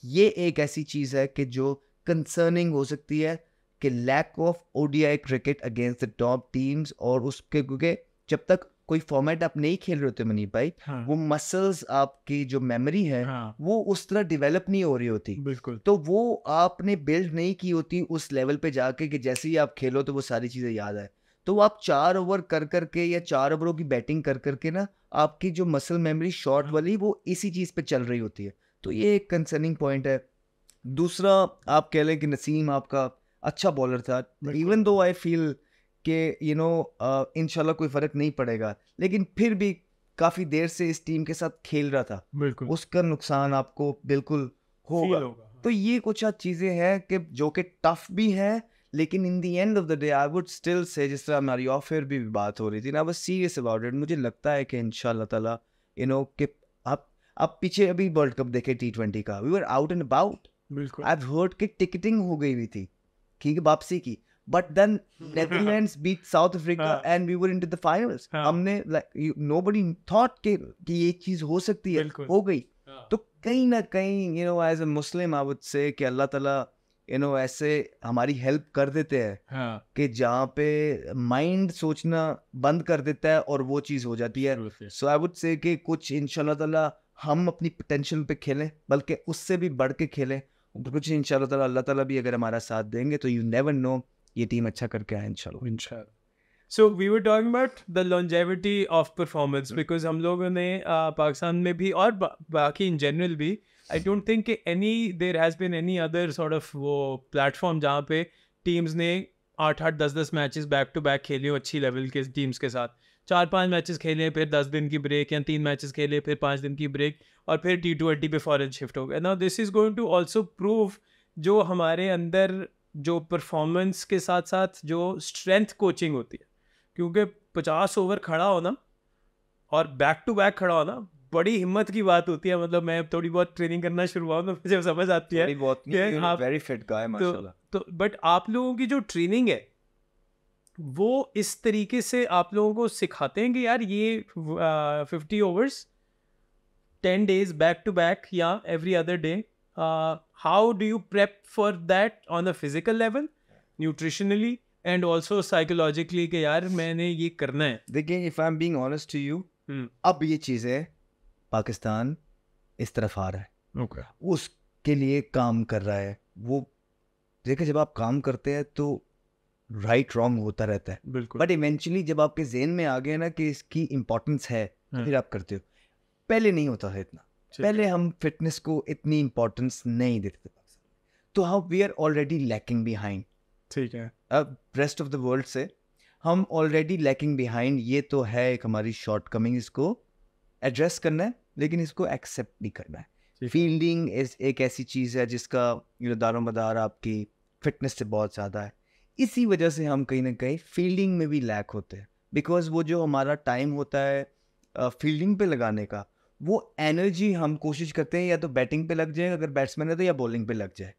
ये एक ऐसी चीज़ है कि जो कंसर्निंग हो सकती है कि lack of ODI cricket against the top teams और उसके क्योंकि जब तक कोई फॉर्मेट आप नहीं खेल रहे होते मनीप भाई हाँ. वो मसल्स आपकी जो मेमोरी है हाँ. वो उस तरह डेवलप नहीं हो रही होती बिल्कुल तो वो आपने बिल्ड नहीं की होती उस लेवल पे जाके कि जैसे ही आप खेलो तो वो सारी चीज़ें याद आए तो आप चार ओवर कर करके या चार ओवरों की बैटिंग कर करके ना आपकी जो मसल मेमोरी शॉर्ट वाली वो इसी चीज़ पे चल रही होती है तो ये एक कंसर्निंग पॉइंट है दूसरा आप कह लें कि नसीम आपका अच्छा बॉलर था इवन दो आई फील कि यू नो इन कोई फ़र्क नहीं पड़ेगा लेकिन फिर भी काफ़ी देर से इस टीम के साथ खेल रहा था बिल्कुल उसका नुकसान आपको बिल्कुल होगा हो हाँ। तो ये कुछ चीज़ें हैं कि जो कि टफ भी हैं लेकिन in the end of the day I would still say जिस तरह हमारी ऑफर भी बात हो रही थी ना बस सीरियस अबाउट इट मुझे लगता है कि इन ताला यू नो कि आप आप पीछे अभी वर्ल्ड कप देखे टी ट्वेंटी का we were out and about बिल्कुल आई हर्ड कि टिकटिंग हो गई हुई थी ठीक है वापसी की But then hmm. Netherlands beat South Africa and we were into the finals. हमने like nobody thought कि कि ये चीज हो सकती है हो गई हाँ। तो कहीं ना कहीं you know as a Muslim I say कि अल्लाह ताला यू नो ऐसे हमारी हेल्प कर देते हैं हाँ। कि जहाँ पे माइंड सोचना बंद कर देता है और वो चीज़ हो जाती है सो आई वुड से कि कुछ इनशाला ताला हम अपनी पोटेंशियल पे खेलें बल्कि उससे भी बढ़ के खेलें तो कुछ इनशाला ताला अल्लाह ताला भी अगर हमारा साथ देंगे तो यू नेवर नो ये टीम अच्छा करके आए इंशाल्लाह इंशाल्लाह so we were talking about the longevity of performance because हम लोगों ने पाकिस्तान में भी और बाकी इन जनरल भी I don't think any there has been any other sort of वो प्लेटफॉर्म जहाँ पे टीम्स ने आठ आठ दस दस मैचेस बैक टू बैक खेले अच्छी लेवल के टीम्स के साथ चार पांच मैचेस खेले फिर दस दिन की ब्रेक या तीन मैचेस खेले फिर पाँच दिन की ब्रेक और फिर टी ट्वेंटी पे फॉरन शिफ्ट हो गया ना this is going to also prove जो हमारे अंदर जो परफॉर्मेंस के साथ साथ जो स्ट्रेंथ कोचिंग होती है क्योंकि पचास ओवर खड़ा होना और बैक टू बैक खड़ा होना बड़ी हिम्मत की बात होती है मतलब मैं थोड़ी बहुत ट्रेनिंग करना शुरू हुआ तो मुझे समझ आती है बहुत वेरी फिट गाय तो बट तो, आप लोगों की जो ट्रेनिंग है वो इस तरीके से आप लोगों को सिखाते हैं कि यार ये fifty overs ten days back to back या every other day uh, how do you prep for that on a physical level nutritionally and also psychologically कि यार मैंने ये करना है देखिए if I'm being honest to you hmm. अब ये चीज़ें पाकिस्तान इस तरफ आ रहा है okay. उसके लिए काम कर रहा है वो देखिए जब आप काम करते हैं तो राइट रॉन्ग होता रहता है बिल्कुल बट इवेंचुअली जब आपके जेन में आ गए ना कि इसकी इम्पोर्टेंस है hmm. फिर आप करते हो पहले नहीं होता था इतना पहले हम फिटनेस को इतनी इंपॉर्टेंस नहीं देते थे तो how we are already lacking behind ठीक है अब रेस्ट ऑफ द वर्ल्ड से हम ऑलरेडी लैकिंग बिहाइंड ये तो है एक हमारी शॉर्ट कमिंग इसको एड्रेस करना है लेकिन इसको एक्सेप्ट भी करना है फील्डिंग एक ऐसी चीज़ है जिसका यू नो दारो मदार आपकी फिटनेस से बहुत ज़्यादा है इसी वजह से हम कहीं ना कहीं फील्डिंग में भी लैक होते हैं बिकॉज वो जो हमारा टाइम होता है फील्डिंग पे लगाने का वो एनर्जी हम कोशिश करते हैं या तो बैटिंग पे लग जाए अगर बैट्समैन है तो या बॉलिंग पे लग जाए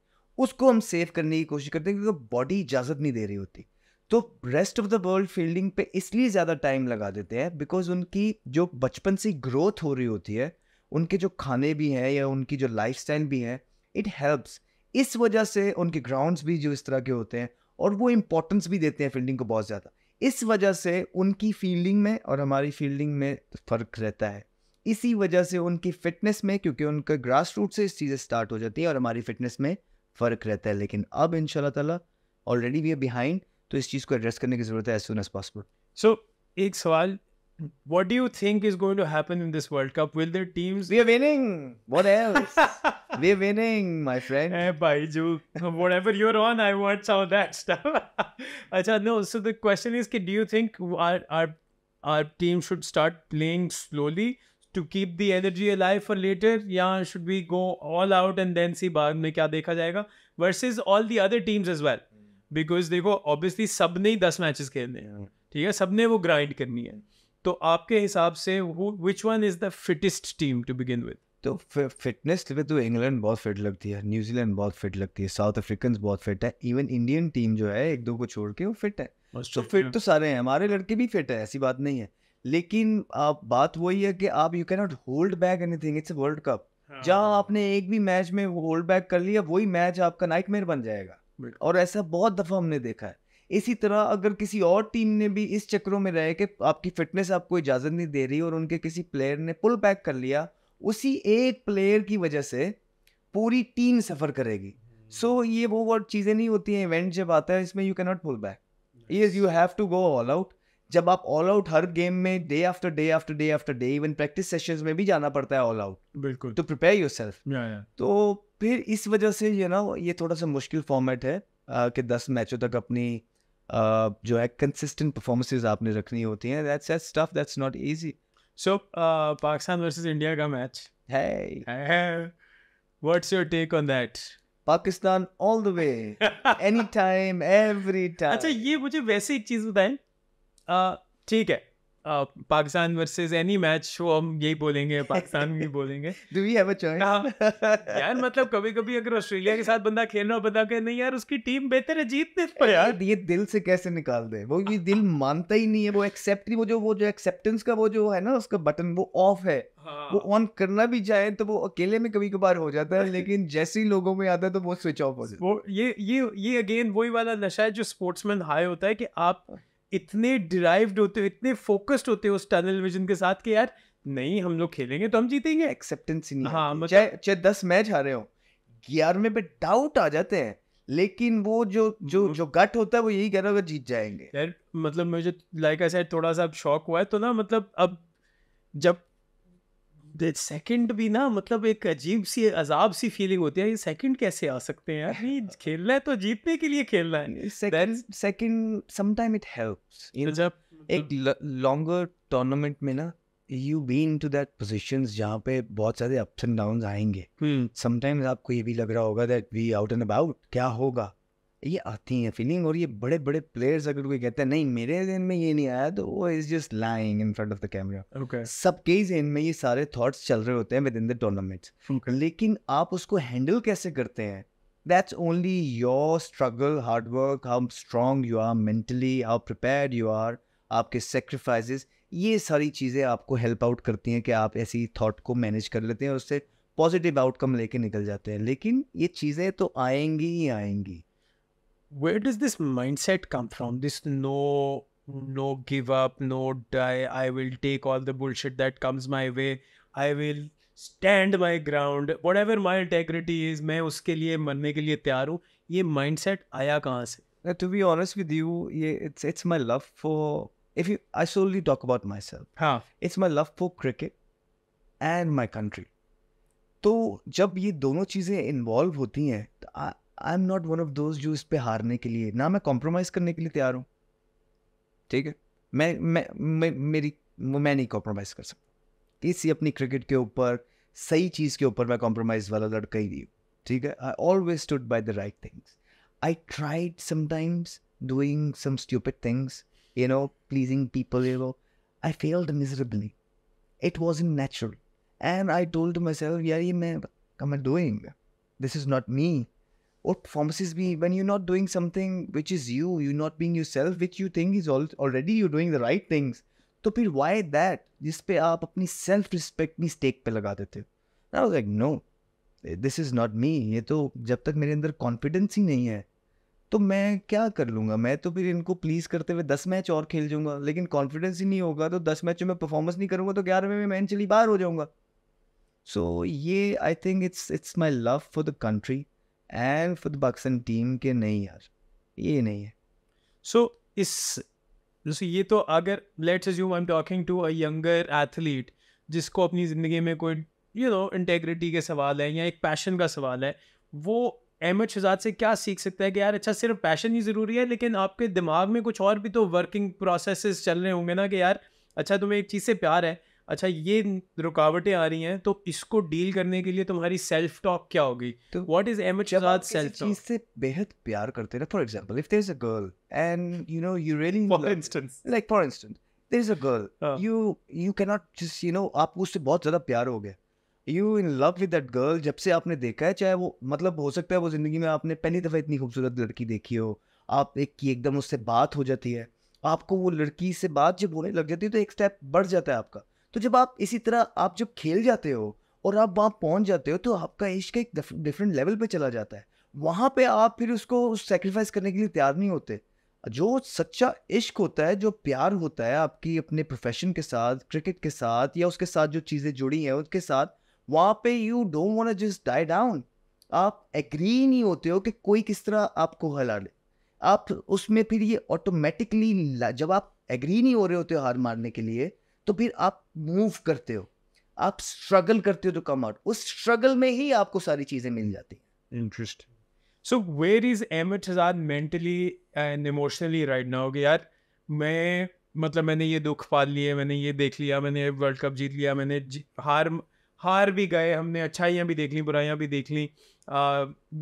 उसको हम सेव करने की कोशिश करते हैं क्योंकि बॉडी इजाज़त नहीं दे रही होती तो rest of the world fielding पे इसलिए ज़्यादा टाइम लगा देते हैं बिकॉज उनकी जो बचपन से ग्रोथ हो रही होती है उनके जो खाने भी हैं या उनकी जो लाइफ भी है इट हेल्प्स इस वजह से उनके ग्राउंड्स भी जो इस तरह के होते हैं और वो इम्पोर्टेंस भी देते हैं फील्डिंग को बहुत ज़्यादा इस वजह से उनकी फील्डिंग में और हमारी फील्डिंग में फ़र्क रहता है इसी वजह से उनकी फिटनेस में क्योंकि उनके ग्रास रूट से इस चीज़ें स्टार्ट हो जाती है और हमारी फिटनेस में फ़र्क रहता है लेकिन अब इन ताला ऑलरेडी वी आर बिहाइंड तो इस चीज़ को एड्रेस करने की ज़रूरत है as soon as possible so एक सवाल What do you think is going to happen in this World Cup? Will their teams? We are winning. What else? we are winning, my friend. Hey, Baiju, whatever you're on, I want some of that stuff. Acha, no. So the question is, do you think our our our team should start playing slowly? to keep the energy alive for later yeah should we go all out and then see बाद में क्या देखा जाएगा versus all the other teams as well because देखो obviously सब ने ही दस matches खेलने हैं ठीक है सब ने वो ग्राइंड करनी है तो आपके हिसाब से which one is the fittest team to begin with तो फिटनेस पे तो इंग्लैंड बहुत फिट लगती है न्यूजीलैंड बहुत फिट लगती है साउथ अफ्रीकन बहुत फिट है इवन इंडियन टीम जो है एक दो को छोड़ के वो फिट है तो फिट तो सारे हैं हमारे लड़के भी फिट है ऐसी बात नहीं है लेकिन आप बात वही है कि आप you cannot hold back anything it's world cup जहाँ आपने एक भी मैच में होल्ड बैक कर लिया वही मैच आपका नाइट बन जाएगा और ऐसा बहुत दफ़ा हमने देखा है इसी तरह अगर किसी और टीम ने भी इस चक्रों में रहे कि आपकी फिटनेस आपको इजाज़त नहीं दे रही और उनके किसी प्लेयर ने पुल बैक कर लिया उसी एक प्लेयर की वजह से पूरी टीम सफ़र करेगी सो हम्म। so, ये वो वर्ड चीज़ें नहीं होती हैं इवेंट जब आता है इसमें यू कैनॉट पुल बैक ये you have to go all out जब आप ऑल आउट हर गेम में day after day after day after day even practice sessions में भी जाना पड़ता है ऑल आउट बिल्कुल टू प्रिपेयर योर सेल्फ तो फिर इस वजह से यू नो ये थोड़ा सा मुश्किल फॉर्मेट है कि दस मैचों तक अपनी जो है कंसिस्टेंट परफॉर्मेंसेज आपने रखनी होती हैं that's that's tough that's not easy so Pakistan versus India का मैच है what's your take on that Pakistan all the way any time every time अच्छा ये मुझे वैसे एक चीज बताएं ठीक है पाकिस्तान वर्सेस एनी मैच वो हम यही बोलेंगे पाकिस्तान भी बोलेंगे do we have a choice यार मतलब कभी कभी अगर ऑस्ट्रेलिया के साथ बंदा खेल रहा हो बंदा नहीं यार उसकी टीम बेहतर है जीतने पर यार ये दिल से कैसे निकाल दे वो ये दिल मानता ही नहीं है वो एक्सेप्ट वो जो वो जो एक्सेप्टेंस का वो जो है ना उसका बटन वो ऑफ है हाँ। वो ऑन करना भी चाहे तो वो अकेले में कभी कभार हो जाता है लेकिन जैसे ही लोगों में आता है तो वो स्विच ऑफ हो जाता है वो ये ये ये अगेन वही वाला नशा है जो स्पोर्ट्समैन हाई होता है कि आप हाँ। इतने डिराइव्ड होते हो इतने फोकस्ड होते हो उस टनल विजन के साथ कि यार नहीं हम लोग खेलेंगे तो हम जीतेंगे एक्सेप्टेंस ही नहीं हाँ मतलब चाहे चाहे दस मैच हारे हो ग्यारहवें पे डाउट आ जाते हैं लेकिन वो जो जो जो गट होता है वो यही कह रहा है जीत जाएंगे यार मतलब मुझे लाइक आई सेड थोड़ा सा अब शौक हुआ है तो ना मतलब अब जब सेकंड भी ना मतलब एक अजीब सी अजाब सी फीलिंग होती है ये सेकंड कैसे आ सकते हैं यार ये खेलना है तो जीतने के लिए खेलना है सेकंड समटाइम इट हेल्प्स जब एक लॉन्गर टूर्नामेंट में ना you be into that position जहाँ पे बहुत सारे अप्स एंड डाउन आएंगे समटाइम्स हम्म। आपको ये भी लग रहा होगा that we out and about क्या होगा ये आती है फीलिंग और ये बड़े बड़े प्लेयर्स अगर कोई कहता है नहीं मेरे दिन में ये नहीं आया तो वो is just lying in front of the camera okay सबके ही जहन में ये सारे थॉट्स चल रहे होते हैं विद इन द टूर्नामेंट्स लेकिन आप उसको हैंडल कैसे करते हैं that's only your struggle hard work how strong you are mentally how prepare you are आपके सेक्रीफाइसेस ये सारी चीज़ें आपको हेल्प आउट करती हैं कि आप ऐसी थॉट को मैनेज कर लेते हैं और उससे पॉजिटिव आउटकम लेके निकल जाते हैं लेकिन ये चीज़ें तो आएंगी ही आएंगी where does this mindset come from? This no, no give up, no die. I will take all the bullshit that comes my way. I will stand my ground whatever my integrity is मैं उसके लिए मरने के लिए तैयार हूँ ये mind set आया कहाँ से to be honest with you ये it's it's my love for if you I solely talk about myself हाँ it's my love for cricket and my country तो जब ये दोनों चीज़ें इन्वॉल्व होती हैं तो I am not one of those जो इस पर हारने के लिए ना मैं कॉम्प्रोमाइज़ करने के लिए तैयार हूँ ठीक है मैं मैं मेरी मैं नहीं कॉम्प्रोमाइज़ कर सकता किसी अपनी क्रिकेट के ऊपर सही चीज़ के ऊपर मैं कॉम्प्रोमाइज़ वाला लड़का ही रही हूँ ठीक है I always stood by the right things I tried sometimes doing some stupid things you know pleasing people you know I failed miserably it was in natural and I told myself यार ये मैं doing this is not me और performances भी when you not doing something which is you you not being yourself which you think is already you doing the right things तो फिर Y that जिस पे आप अपनी सेल्फ रिस्पेक्ट भी stake पे लगा देते हो like no this is not me ये तो जब तक मेरे अंदर कॉन्फिडेंस ही नहीं है तो मैं क्या कर लूँगा मैं तो फिर इनको प्लीज़ करते हुए दस मैच और खेल जाऊँगा लेकिन कॉन्फिडेंस ही नहीं होगा तो दस मैचों में परफॉर्मेंस नहीं करूँगा तो ग्यारहवें में मैं चली बाहर हो जाऊँगा सो so, ये I think it's it's my love for the country and for the Pakistan team के नहीं यार ये नहीं है सो so, इस ये तो अगर let's assume I am talking to a younger athlete जिसको अपनी ज़िंदगी में कोई यू नो इंटेग्रिटी के सवाल है या एक पैशन का सवाल है वो अहमद शहजाद से क्या सीख सकता है कि यार अच्छा सिर्फ पैशन ही ज़रूरी है लेकिन आपके दिमाग में कुछ और भी तो वर्किंग प्रोसेस चल रहे होंगे ना कि यार अच्छा तुम्हें एक चीज़ से प्यार है अच्छा ये रुकावटें आ रही हैं तो इसको डील करने के लिए तुम्हारी सेल्फ टॉक क्या होगी तो what is much self talk से बेहद प्यार करते हैं for example if there is a girl and you know you really for instance like for instance there is a girl you you can not just you know आप उससे बहुत ज्यादा प्यार हो गया you in love with that girl जब से आपने देखा है चाहे वो मतलब हो सकता है वो जिंदगी में आपने पहली दफ़ा इतनी खूबसूरत लड़की देखी हो आप एक की एकदम उससे बात हो जाती है आपको वो लड़की से बात जब होने लग जाती है तो एक स्टेप बढ़ जाता है आपका तो जब आप इसी तरह आप जब खेल जाते हो और आप वहाँ पहुँच जाते हो तो आपका इश्क एक डिफरेंट लेवल पर चला जाता है वहाँ पर आप फिर उसको उस सेक्रीफाइस करने के लिए तैयार नहीं होते जो सच्चा इश्क होता है जो प्यार होता है आपकी अपने प्रोफेशन के साथ क्रिकेट के साथ या उसके साथ जो चीज़ें जुड़ी हैं उसके साथ वहाँ पे you don't want just die down आप एग्री नहीं होते हो कि कोई किस तरह आपको हला ले आप उसमें फिर ये ऑटोमेटिकली जब आप एग्री नहीं हो रहे होते हो हार मारने के लिए तो फिर आप मूव करते हो आप स्ट्रगल करते हो टू कम आउट उस स्ट्रगल में ही आपको सारी चीजें मिल जाती हैं interesting so where is Amir हजार mentally and emotionally right now कि यार मैं मतलब मैंने ये दुख पाल लिए मैंने ये देख लिया मैंने वर्ल्ड कप जीत लिया मैंने जी, हार हार भी गए हमने अच्छाइयाँ भी देख ली बुराइयाँ भी देख ली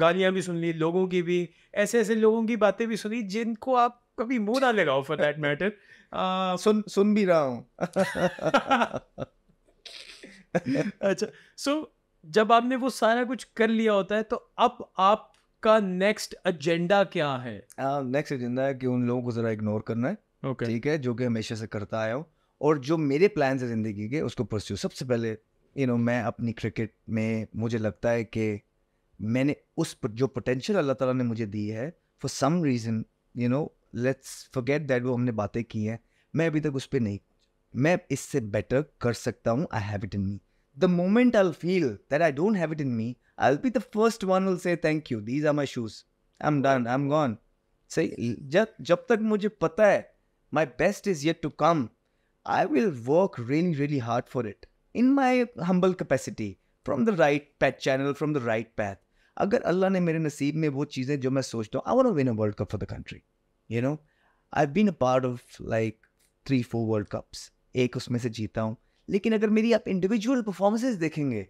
गालियाँ भी सुन ली लोगों की भी ऐसे ऐसे लोगों की बातें भी सुनी जिनको आप कभी मुंह ना लगाओ फॉर दैट मैटर आ, सुन सुन भी रहा हूँ अच्छा सो so, जब आपने वो सारा कुछ कर लिया होता है तो अब आपका नेक्स्ट एजेंडा क्या है नेक्स्ट uh, एजेंडा है कि उन लोगों को जरा इग्नोर करना है okay. ठीक है जो कि हमेशा से करता आया हूँ और जो मेरे प्लान है ज़िंदगी के उसको परस्यू सबसे पहले यू you नो know, मैं अपनी क्रिकेट में मुझे लगता है कि मैंने उस जो पोटेंशियल अल्लाह ताला ने मुझे दी है for some reason you know let's forget that वो हमने बातें की हैं मैं अभी तक उस पर नहीं मैं इससे बेटर कर सकता हूँ I have it in me the moment I feel that I don't have it in me I be the first one will say thank you these are my shoes I am done I am gone सही जब जब तक मुझे पता है my best is yet to come I will work really really hard for it in my humble capacity from the right path channel from the right path अगर अल्लाह ने मेरे नसीब में वो चीज़ें जो मैं सोचता हूँ I one win a world cup for the country you know I been a part of like three four world cups एक उसमें से जीता हूँ लेकिन अगर मेरी आप इंडिविजुअल परफॉर्मेंसेज देखेंगे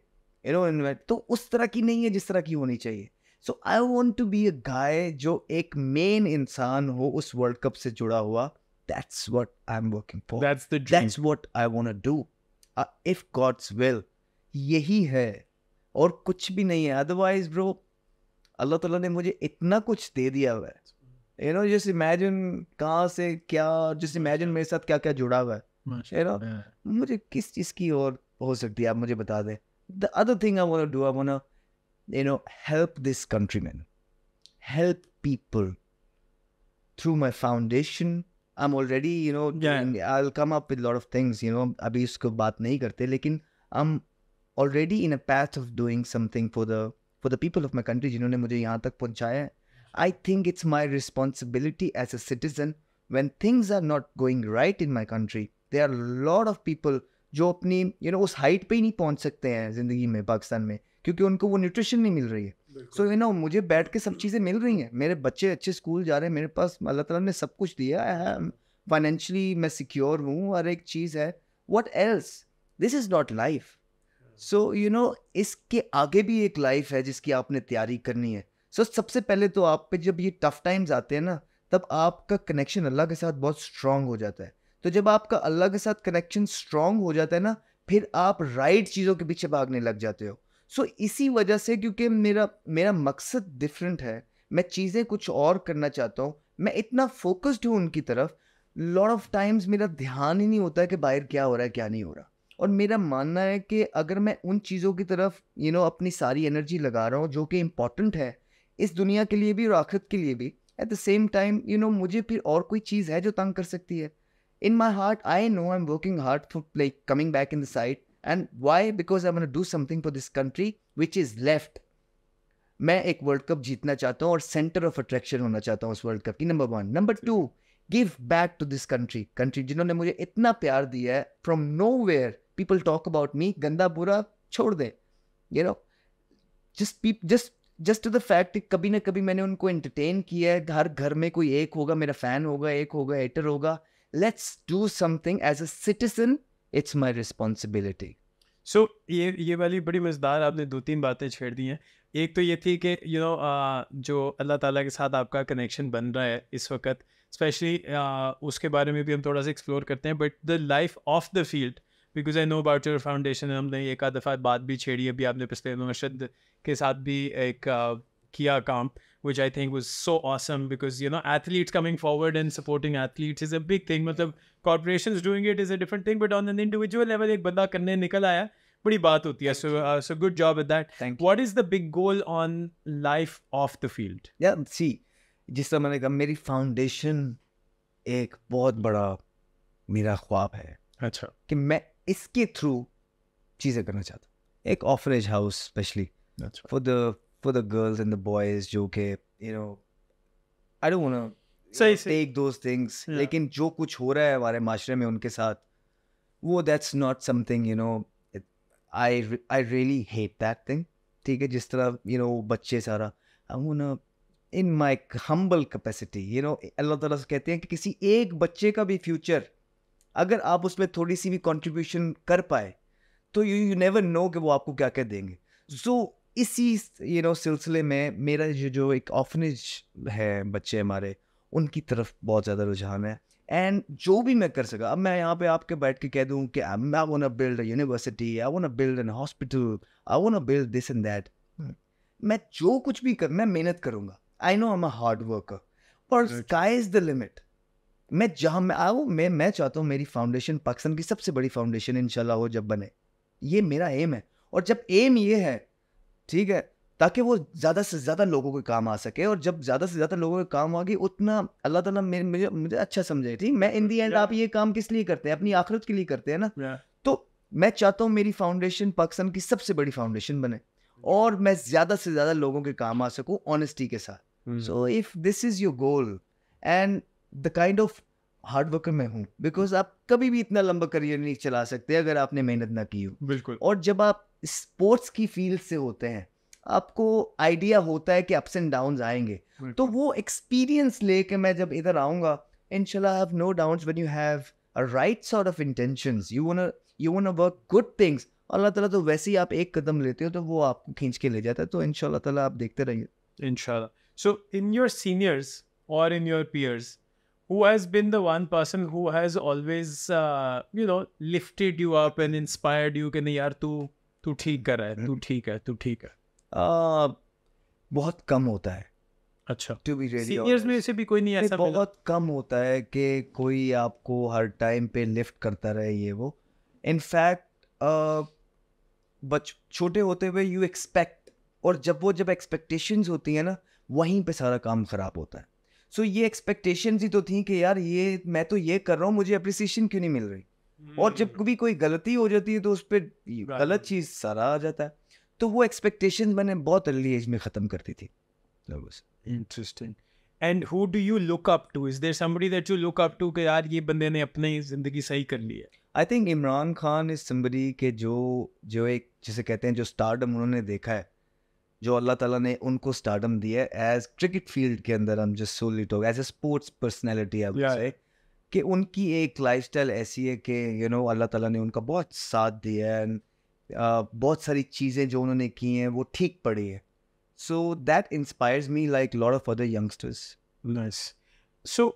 यू नो इन तो उस तरह की नहीं है जिस तरह की होनी चाहिए so I want to be a guy जो एक मेन इंसान हो उस वर्ल्ड कप से जुड़ा हुआ that's what I am working for that's dream. That's what I do if God's will यही है और कुछ भी नहीं है अदरवाइज ब्रो अल्लाह तला ने मुझे इतना कुछ दे दिया हुआ है यू नो जस्ट इमेजिन कहाँ से क्या जस्ट इमेजिन मेरे साथ क्या क्या जुड़ा हुआ है यू नो हाँ। मुझे किस चीज़ की और हो सकती है आप मुझे बता दें the other thing I do I वो you know help this country man help people through my foundation I am already you know I will come up with lot of things you know अभी इसको बात नहीं करते लेकिन I am already in a path of doing something for the for the people of my country जिन्होंने मुझे यहाँ तक पहुंचाया है I think it's my responsibility as a citizen when things are not going right in my country. There are a lot of people जो अपनी you know उस height पे ही नहीं पहुंच सकते हैं जिंदगी में पाकिस्तान में क्योंकि उनको वो न्यूट्रिशन नहीं मिल रही है सो यू नो मुझे बैठ के सब चीज़ें मिल रही हैं मेरे बच्चे अच्छे स्कूल जा रहे हैं मेरे पास अल्लाह ताला ने सब कुछ दिया है फाइनेंशली मैं सिक्योर हूँ हर एक चीज़ है what else this is not life so you know इसके आगे भी एक लाइफ है जिसकी आपने तैयारी करनी है सो so, सबसे पहले तो आप पे जब ये टफ टाइम्स आते हैं ना तब आपका कनेक्शन अल्लाह के साथ बहुत स्ट्रांग हो जाता है तो जब आपका अल्लाह के साथ कनेक्शन स्ट्रांग हो जाता है ना फिर आप राइट चीज़ों के पीछे भागने लग जाते हो सो so, इसी वजह से क्योंकि मेरा मेरा मकसद डिफरेंट है मैं चीज़ें कुछ और करना चाहता हूँ मैं इतना फोकस्ड हूँ उनकी तरफ लॉट ऑफ टाइम्स मेरा ध्यान ही नहीं होता है कि बाहर क्या हो रहा है क्या नहीं हो रहा और मेरा मानना है कि अगर मैं उन चीज़ों की तरफ यू you नो know, अपनी सारी एनर्जी लगा रहा हूँ जो कि इम्पॉर्टेंट है इस दुनिया के लिए भी और आखिरत के लिए भी at the same time you know मुझे फिर और कोई चीज़ है जो तंग कर सकती है in my heart I know I am working hard for like coming back in the side and why because I man do something for this country which is left मैं एक वर्ल्ड कप जीतना चाहता हूँ और centre of attraction होना चाहता हूँ उस वर्ल्ड कप की number one number to give back to this country country जिन्होंने मुझे इतना प्यार दिया है from nowhere people talk about me गंदा बुरा छोड़ दे you know just peep just just to the fact कभी ना कभी मैंने उनको एंटरटेन किया है हर घर में कोई एक होगा मेरा फैन होगा एक होगा एटर होगा let's do something as a citizen it's my responsibility so ये ये वाली बड़ी मज़ेदार आपने दो तीन बातें छेड़ दी हैं एक तो ये थी कि यू नो जो अल्लाह ताला के साथ आपका कनेक्शन बन रहा है इस वक्त स्पेशली uh, उसके बारे में भी हम थोड़ा सा एक्सप्लोर करते हैं but the life of the field because I know about your foundation हमने एक आध दफ़ा बात भी छेड़ी अभी आपने पिछले मशद के साथ भी एक uh, किया काम which I think was so awesome because you know athletes coming forward and supporting athletes is a big thing मतलब corporation doing it is a different thing but on an individual level एक बंदा करने निकल आया बड़ी बात होती है so so good job at that thank what is the big goal on life of the field see जिस तरह मैंने कहा मेरी फाउंडेशन एक बहुत बड़ा मेरा ख्वाब है अच्छा कि मैं इसके थ्रू चीज़ें करना चाहता हूँ एक orphanage house specially for the for the girls and the boys जो के you know I don't want सही टेक दोस थिंग्स लेकिन जो कुछ हो रहा है हमारे माशरे में उनके साथ वो that's not something you know I I really hate that thing ठीक है जिस तरह यू नो बच्चे सारा I in my humble capacity you know Allah ताला से कहते हैं कि किसी एक बच्चे का भी फ्यूचर अगर आप उसमें थोड़ी सी भी कंट्रीब्यूशन कर पाए तो यू यू नेवर नो कि वो आपको क्या क्या देंगे सो so, इसी यू नो सिलसिले में मेरा जो जो एक ऑफनेज है बच्चे हमारे उनकी तरफ बहुत ज़्यादा रुझान है एंड जो भी मैं कर सका अब मैं यहाँ पे आपके बैठ के कह दूँ कि आई ना बिल्ड यूनिवर्सिटी आई वो ना बिल्ड एन हॉस्पिटल आई वो ना बिल्ड दिस एंड दैट मैं जो कुछ भी कर मैं मेहनत करूँगा I know am a hard worker और स्काई इज़ द लिमिट मैं जहाँ मैं आऊँ मैं मैं चाहता हूँ मेरी फाउंडेशन पाकिस्तान की सबसे बड़ी फाउंडेशन इन हो जब बने ये मेरा एम है और जब एम ये है ठीक है ताकि वो ज़्यादा से ज़्यादा लोगों के काम आ सके और जब ज़्यादा से ज़्यादा लोगों के काम आ गई उतना अल्लाह ताला मेरे मुझे मुझे अच्छा समझे ठीक मैं इन दी एंड आप ये काम किस लिए करते हैं अपनी आखिरत के लिए करते हैं ना तो मैं चाहता हूँ मेरी फाउंडेशन पाकिस्तान की सबसे बड़ी फाउंडेशन बने और मैं ज़्यादा से ज़्यादा लोगों के काम आ सकूँ ऑनेस्टी के साथ so if this is your goal and the kind of hard worker मैं हूँ बिकॉज आप कभी भी इतना लंबा करियर नहीं चला सकते अगर आपने मेहनत ना की हो बिल्कुल और जब आप स्पोर्ट्स की फील्ड से होते हैं आपको आइडिया होता है कि अप्स एंड डाउन आएंगे तो वो एक्सपीरियंस लेके मैं जब इधर आऊंगा in have no doubts when you have right sort of intention you you work good things Allah तला तो वैसे ही आप एक कदम लेते हो तो वो आपको खींच के ले जाता है तो इनशाला आप देखते रहिए इनशाला सो इन योर सीनियर्स और in your peers who has been the one person who has always uh, you know lifted you up and inspired you कि नहीं यार तू तू ठीक कर रहा है तू ठीक है तू ठीक है uh, बहुत कम होता है अच्छा टू बी रियली सीनियर्स में से भी कोई नहीं ऐसा बहुत कम होता है कि कोई आपको हर टाइम पे लिफ्ट करता रहे ये वो इनफैक्ट बच छोटे होते हुए यू एक्सपेक्ट और जब वो जब एक्सपेक्टेशंस होती है ना वहीं पे सारा काम खराब होता है सो ये एक्सपेक्टेशन ही तो थी कि यार ये मैं तो ये कर रहा हूँ मुझे अप्रिसिएशन क्यों नहीं मिल रही और जब hmm. कभी कोई गलती हो जाती है तो उस पर गलत चीज़ सारा आ जाता है तो वो एक्सपेक्टेशन मैंने बहुत अर्ली एज में ख़त्म कर दी थी interesting and who do you look up to is there somebody that you look up to कि यार ये बंदे ने अपनी ज़िंदगी सही कर ली है I think Imran Khan is somebody के जो जो एक जिसे कहते हैं जो स्टारडम उन्होंने देखा है जो अल्लाह ताला ने उनको स्टार्डम दिया है एज क्रिकेट फील्ड के अंदर हम just solely talk as a sports personality है yeah. कि उनकी एक लाइफ ऐसी है कि यू नो अल्लाह ताला ने उनका बहुत साथ दिया है एंड बहुत सारी चीज़ें जो उन्होंने की हैं वो ठीक पड़ी है so that inspires me like lord of other youngsters nice so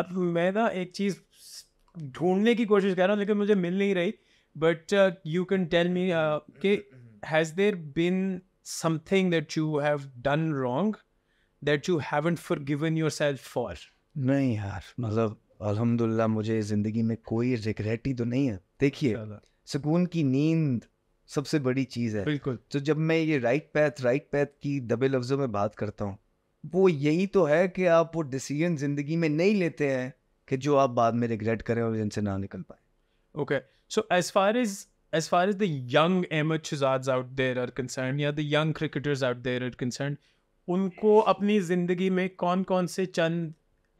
आप मैं ना एक चीज़ ढूंढने की कोशिश कर रहा हूँ लेकिन मुझे मिल नहीं रही but you can tell me कि has there been something that you have done wrong that you haven't forgiven yourself for? नहीं यार मतलब अल्हम्दुलिल्लाह मुझे ज़िंदगी में कोई रिग्रेट ही तो नहीं है देखिए सुकून की नींद सबसे बड़ी चीज़ है बिल्कुल तो जब मैं ये राइट पैथ राइट पैथ की दबे लफ्ज़ों में बात करता हूँ वो यही तो है कि आप वो डिसीजन ज़िंदगी में नहीं लेते हैं कि जो आप बाद में रिग्रेट करें और जिनसे ना निकल पाए okay so as far as as far as the young Ahmed Shahzads out there are concerned या the young cricketers out there are concerned उनको अपनी ज़िंदगी में कौन कौन से चंद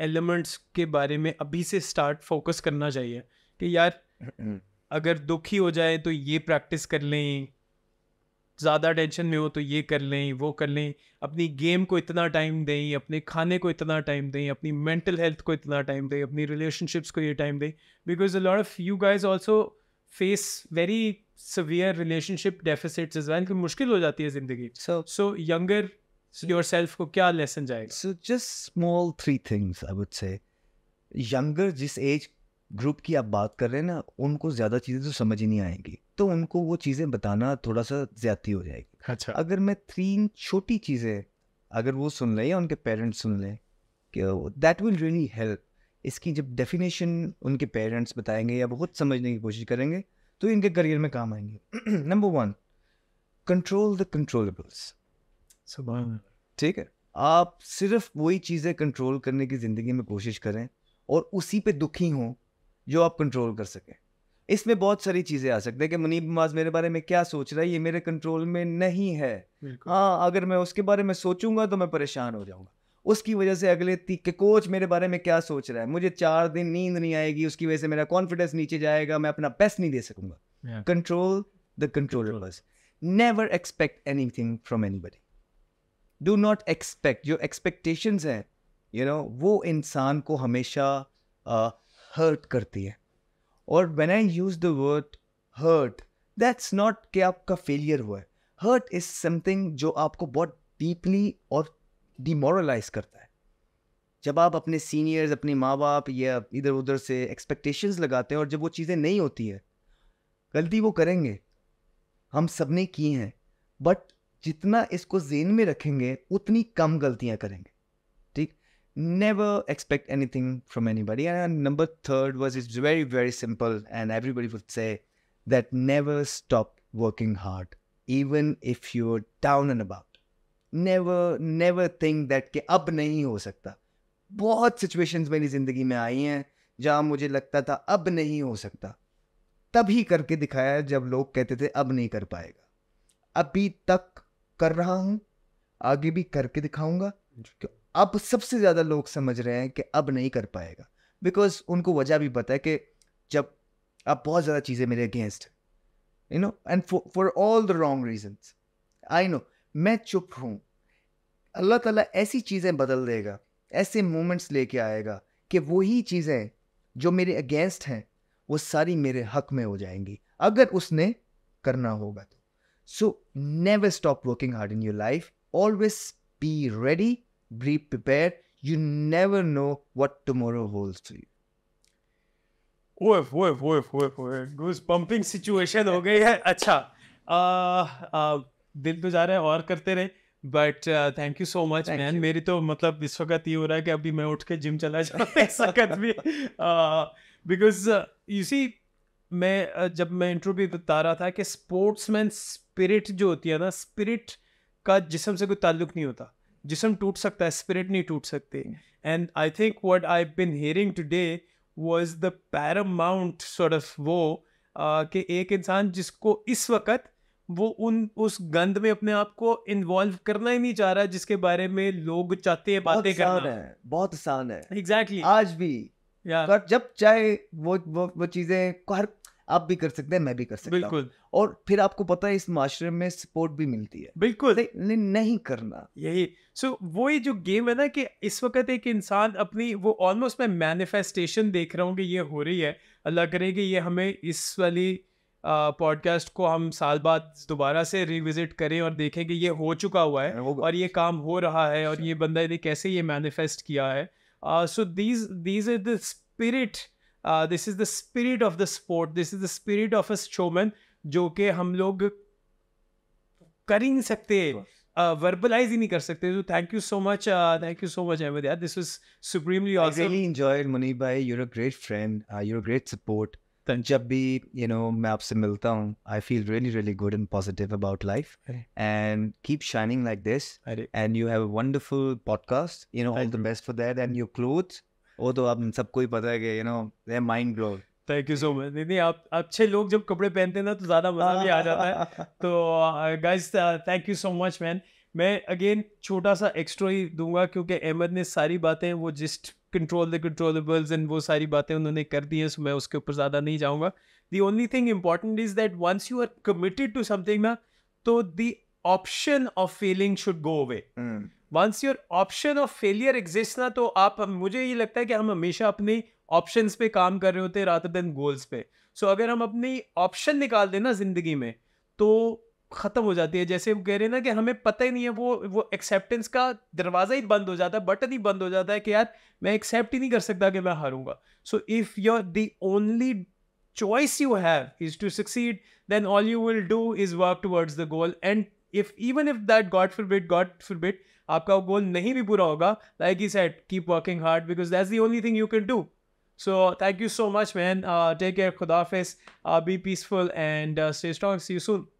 एलिमेंट्स के बारे में अभी से स्टार्ट फोकस करना चाहिए कि यार अगर दुखी हो जाए तो ये प्रैक्टिस कर लें ज़्यादा टेंशन में हो तो ये कर लें वो कर लें अपनी गेम को इतना टाइम दें अपने खाने को इतना टाइम दें अपनी मेंटल हेल्थ को इतना टाइम दें अपनी रिलेशनशिप्स को ये टाइम दें because a lot of you guys also face very severe relationship deficit is well मुश्किल हो जाती है जिंदगी so so younger yourself को क्या लेसन जाएगा so just small three things I would say younger जिस एज ग्रुप की आप बात कर रहे हैं ना उनको ज़्यादा चीज़ें तो समझ ही नहीं आएंगी तो उनको वो चीज़ें बताना थोड़ा सा ज़्यादा हो जाएगी अच्छा अगर मैं तीन छोटी चीज़ें अगर वो सुन लें या उनके पेरेंट्स सुन लें दैट विल रियली हेल्प इसकी जब डेफिनेशन उनके पेरेंट्स बताएंगे या बहुत समझने की कोशिश करेंगे तो इनके करियर में काम आएंगे number one control the controllables ठीक है आप सिर्फ वही चीज़ें कंट्रोल करने की ज़िंदगी में कोशिश करें और उसी पे दुखी हों जो आप कंट्रोल कर सकें इसमें बहुत सारी चीज़ें आ सकती है कि मुनीब नवाज मेरे बारे में क्या सोच रहा है ये मेरे कंट्रोल में नहीं है हाँ अगर मैं उसके बारे में सोचूंगा तो मैं परेशान हो जाऊंगा उसकी वजह से अगले के कोच मेरे बारे में क्या सोच रहा है मुझे चार दिन नींद नहीं आएगी उसकी वजह से मेरा कॉन्फिडेंस नीचे जाएगा मैं अपना बेस्ट नहीं दे सकूंगा control the control never expect anything from anybody do not expect जो एक्सपेक्टेशन हैं यू नो वो इंसान को हमेशा हर्ट uh, करती है और when I use the word hurt that's not कि आपका फेलियर हुआ है हर्ट इज़ समथिंग जो आपको बहुत डीपली और डिमोरलाइज करता है जब आप अपने सीनियर्स अपने माँ बाप या इधर उधर से एक्सपेक्टेशंस लगाते हैं और जब वो चीज़ें नहीं होती है गलती वो करेंगे हम सब ने की हैं बट जितना इसको जेन में रखेंगे उतनी कम गलतियाँ करेंगे ठीक never expect anything from anybody and number third was is very very simple and everybody would say that never stop working hard even if you're down and about never never think that कि अब नहीं हो सकता बहुत situations मेरी ज़िंदगी में आई हैं जहाँ मुझे लगता था अब नहीं हो सकता तभी करके दिखाया जब लोग कहते थे अब नहीं कर पाएगा अभी तक कर रहा हूँ आगे भी करके दिखाऊंगा तो अब सबसे ज़्यादा लोग समझ रहे हैं कि अब नहीं कर पाएगा बिकॉज उनको वजह भी पता है कि जब अब बहुत ज़्यादा चीज़ें मेरे against you know and for all the wrong reasons I know मैं चुप हूँ अल्लाह ताला ऐसी चीज़ें बदल देगा ऐसे मोमेंट्स लेके आएगा कि वही चीज़ें जो मेरे अगेंस्ट हैं वो सारी मेरे हक में हो जाएंगी अगर उसने करना होगा तो so never stop working hard in your life always be ready be prepare you never know what tomorrow holds to you ओएफ ओएफ ओएफ ओएफ ओएफ गूज पंपिंग सिचुएशन हो गई है अच्छा दिल तो जा रहा है और करते रहे but thank you so much man मेरी तो मतलब इस वक्त ये हो रहा है कि अभी मैं उठ के जिम चला जाऊँ भी बिकॉज यू सी मैं जब मैं इंटरव्यू भी बता रहा था कि स्पोर्ट्समैन स्पिरिट जो होती है ना स्पिरिट का जिसम से कोई ताल्लुक नहीं होता जिसम टूट सकता है स्पिरिट नहीं टूट सकते and I think what I been hearing today was the paramount sort of वो कि एक इंसान जिसको इस वक्त वो उन उस गंद में अपने आप को इन्वॉल्व करना ही नहीं चाह रहा जिसके बारे में लोग चाहते हैं बातें करना है बहुत आसान है एग्जैक्टली exactly. आज भी yeah. जब चाहे वो वो, वो चीजें हर आप भी कर सकते हैं मैं भी कर सकता बिल्कुल और फिर आपको पता है इस माशरे में सपोर्ट भी मिलती है बिल्कुल नहीं, नहीं करना यही सो so, वो ये जो गेम है ना कि इस वक्त एक इंसान अपनी वो ऑलमोस्ट मैं मैनिफेस्टेशन देख रहा हूँ कि ये हो रही है अल्लाह करे कि ये हमें इस वाली पॉडकास्ट को हम साल बाद दोबारा से रिविजिट करें और देखें कि ये हो चुका हुआ है और ये काम हो रहा है और ये बंदा ने कैसे ये मैनिफेस्ट किया है so these these is the spirit this is the spirit of the sport this is the spirit of a showman जो कि हम लोग कर ही नहीं सकते वर्बलाइज ही नहीं कर सकते तो thank you so much thank you so much Ahmed यार दिस इज सुप्रीमली रियली भाई a great friend a great support तो जब भी यू नो मैं आपसे मिलता हूँ I feel really really good and positive about life and keep shining like this and you have a wonderful podcast you know all the best for that and your cloth वो तो आप सबको ही पता है कि you know they mind blown thank you so much नहीं नहीं आप अच्छे लोग जब कपड़े पहनते हैं ना तो ज़्यादा मज़ा भी आ जाता है तो guys thank you so much man मैं अगेन छोटा सा एक्स्ट्रा ही दूंगा क्योंकि अहमद ने सारी बातें वो gist control the controllables and वो सारी बातें उन्होंने कर दी हैं सो मैं उसके ऊपर ज़्यादा नहीं जाऊँगा the only thing important is that once you are committed to something ना तो the option of failing should go away once your option of failure exist ना तो आप मुझे ये लगता है कि हम हमेशा अपने ऑप्शन पे काम कर रहे होते हैं रात देन गोल्स पे सो so, अगर हम अपनी ऑप्शन निकाल दें ना जिंदगी में तो ख़त्म हो जाती है जैसे वो कह रहे हैं ना कि हमें पता ही नहीं है वो वो एक्सेप्टेंस का दरवाज़ा ही बंद हो जाता है बटन ही बंद हो जाता है कि यार मैं एक्सेप्ट ही नहीं कर सकता कि मैं हारूंगा so if your the only you have is to succeed then all you will do is work towards the goal and if even if that God forbid God forbid आपका goal नहीं भी पूरा होगा like I said keep working hard because that the only thing you can do so thank you so much man take care खुदाफिस be peaceful and stay strong C you soon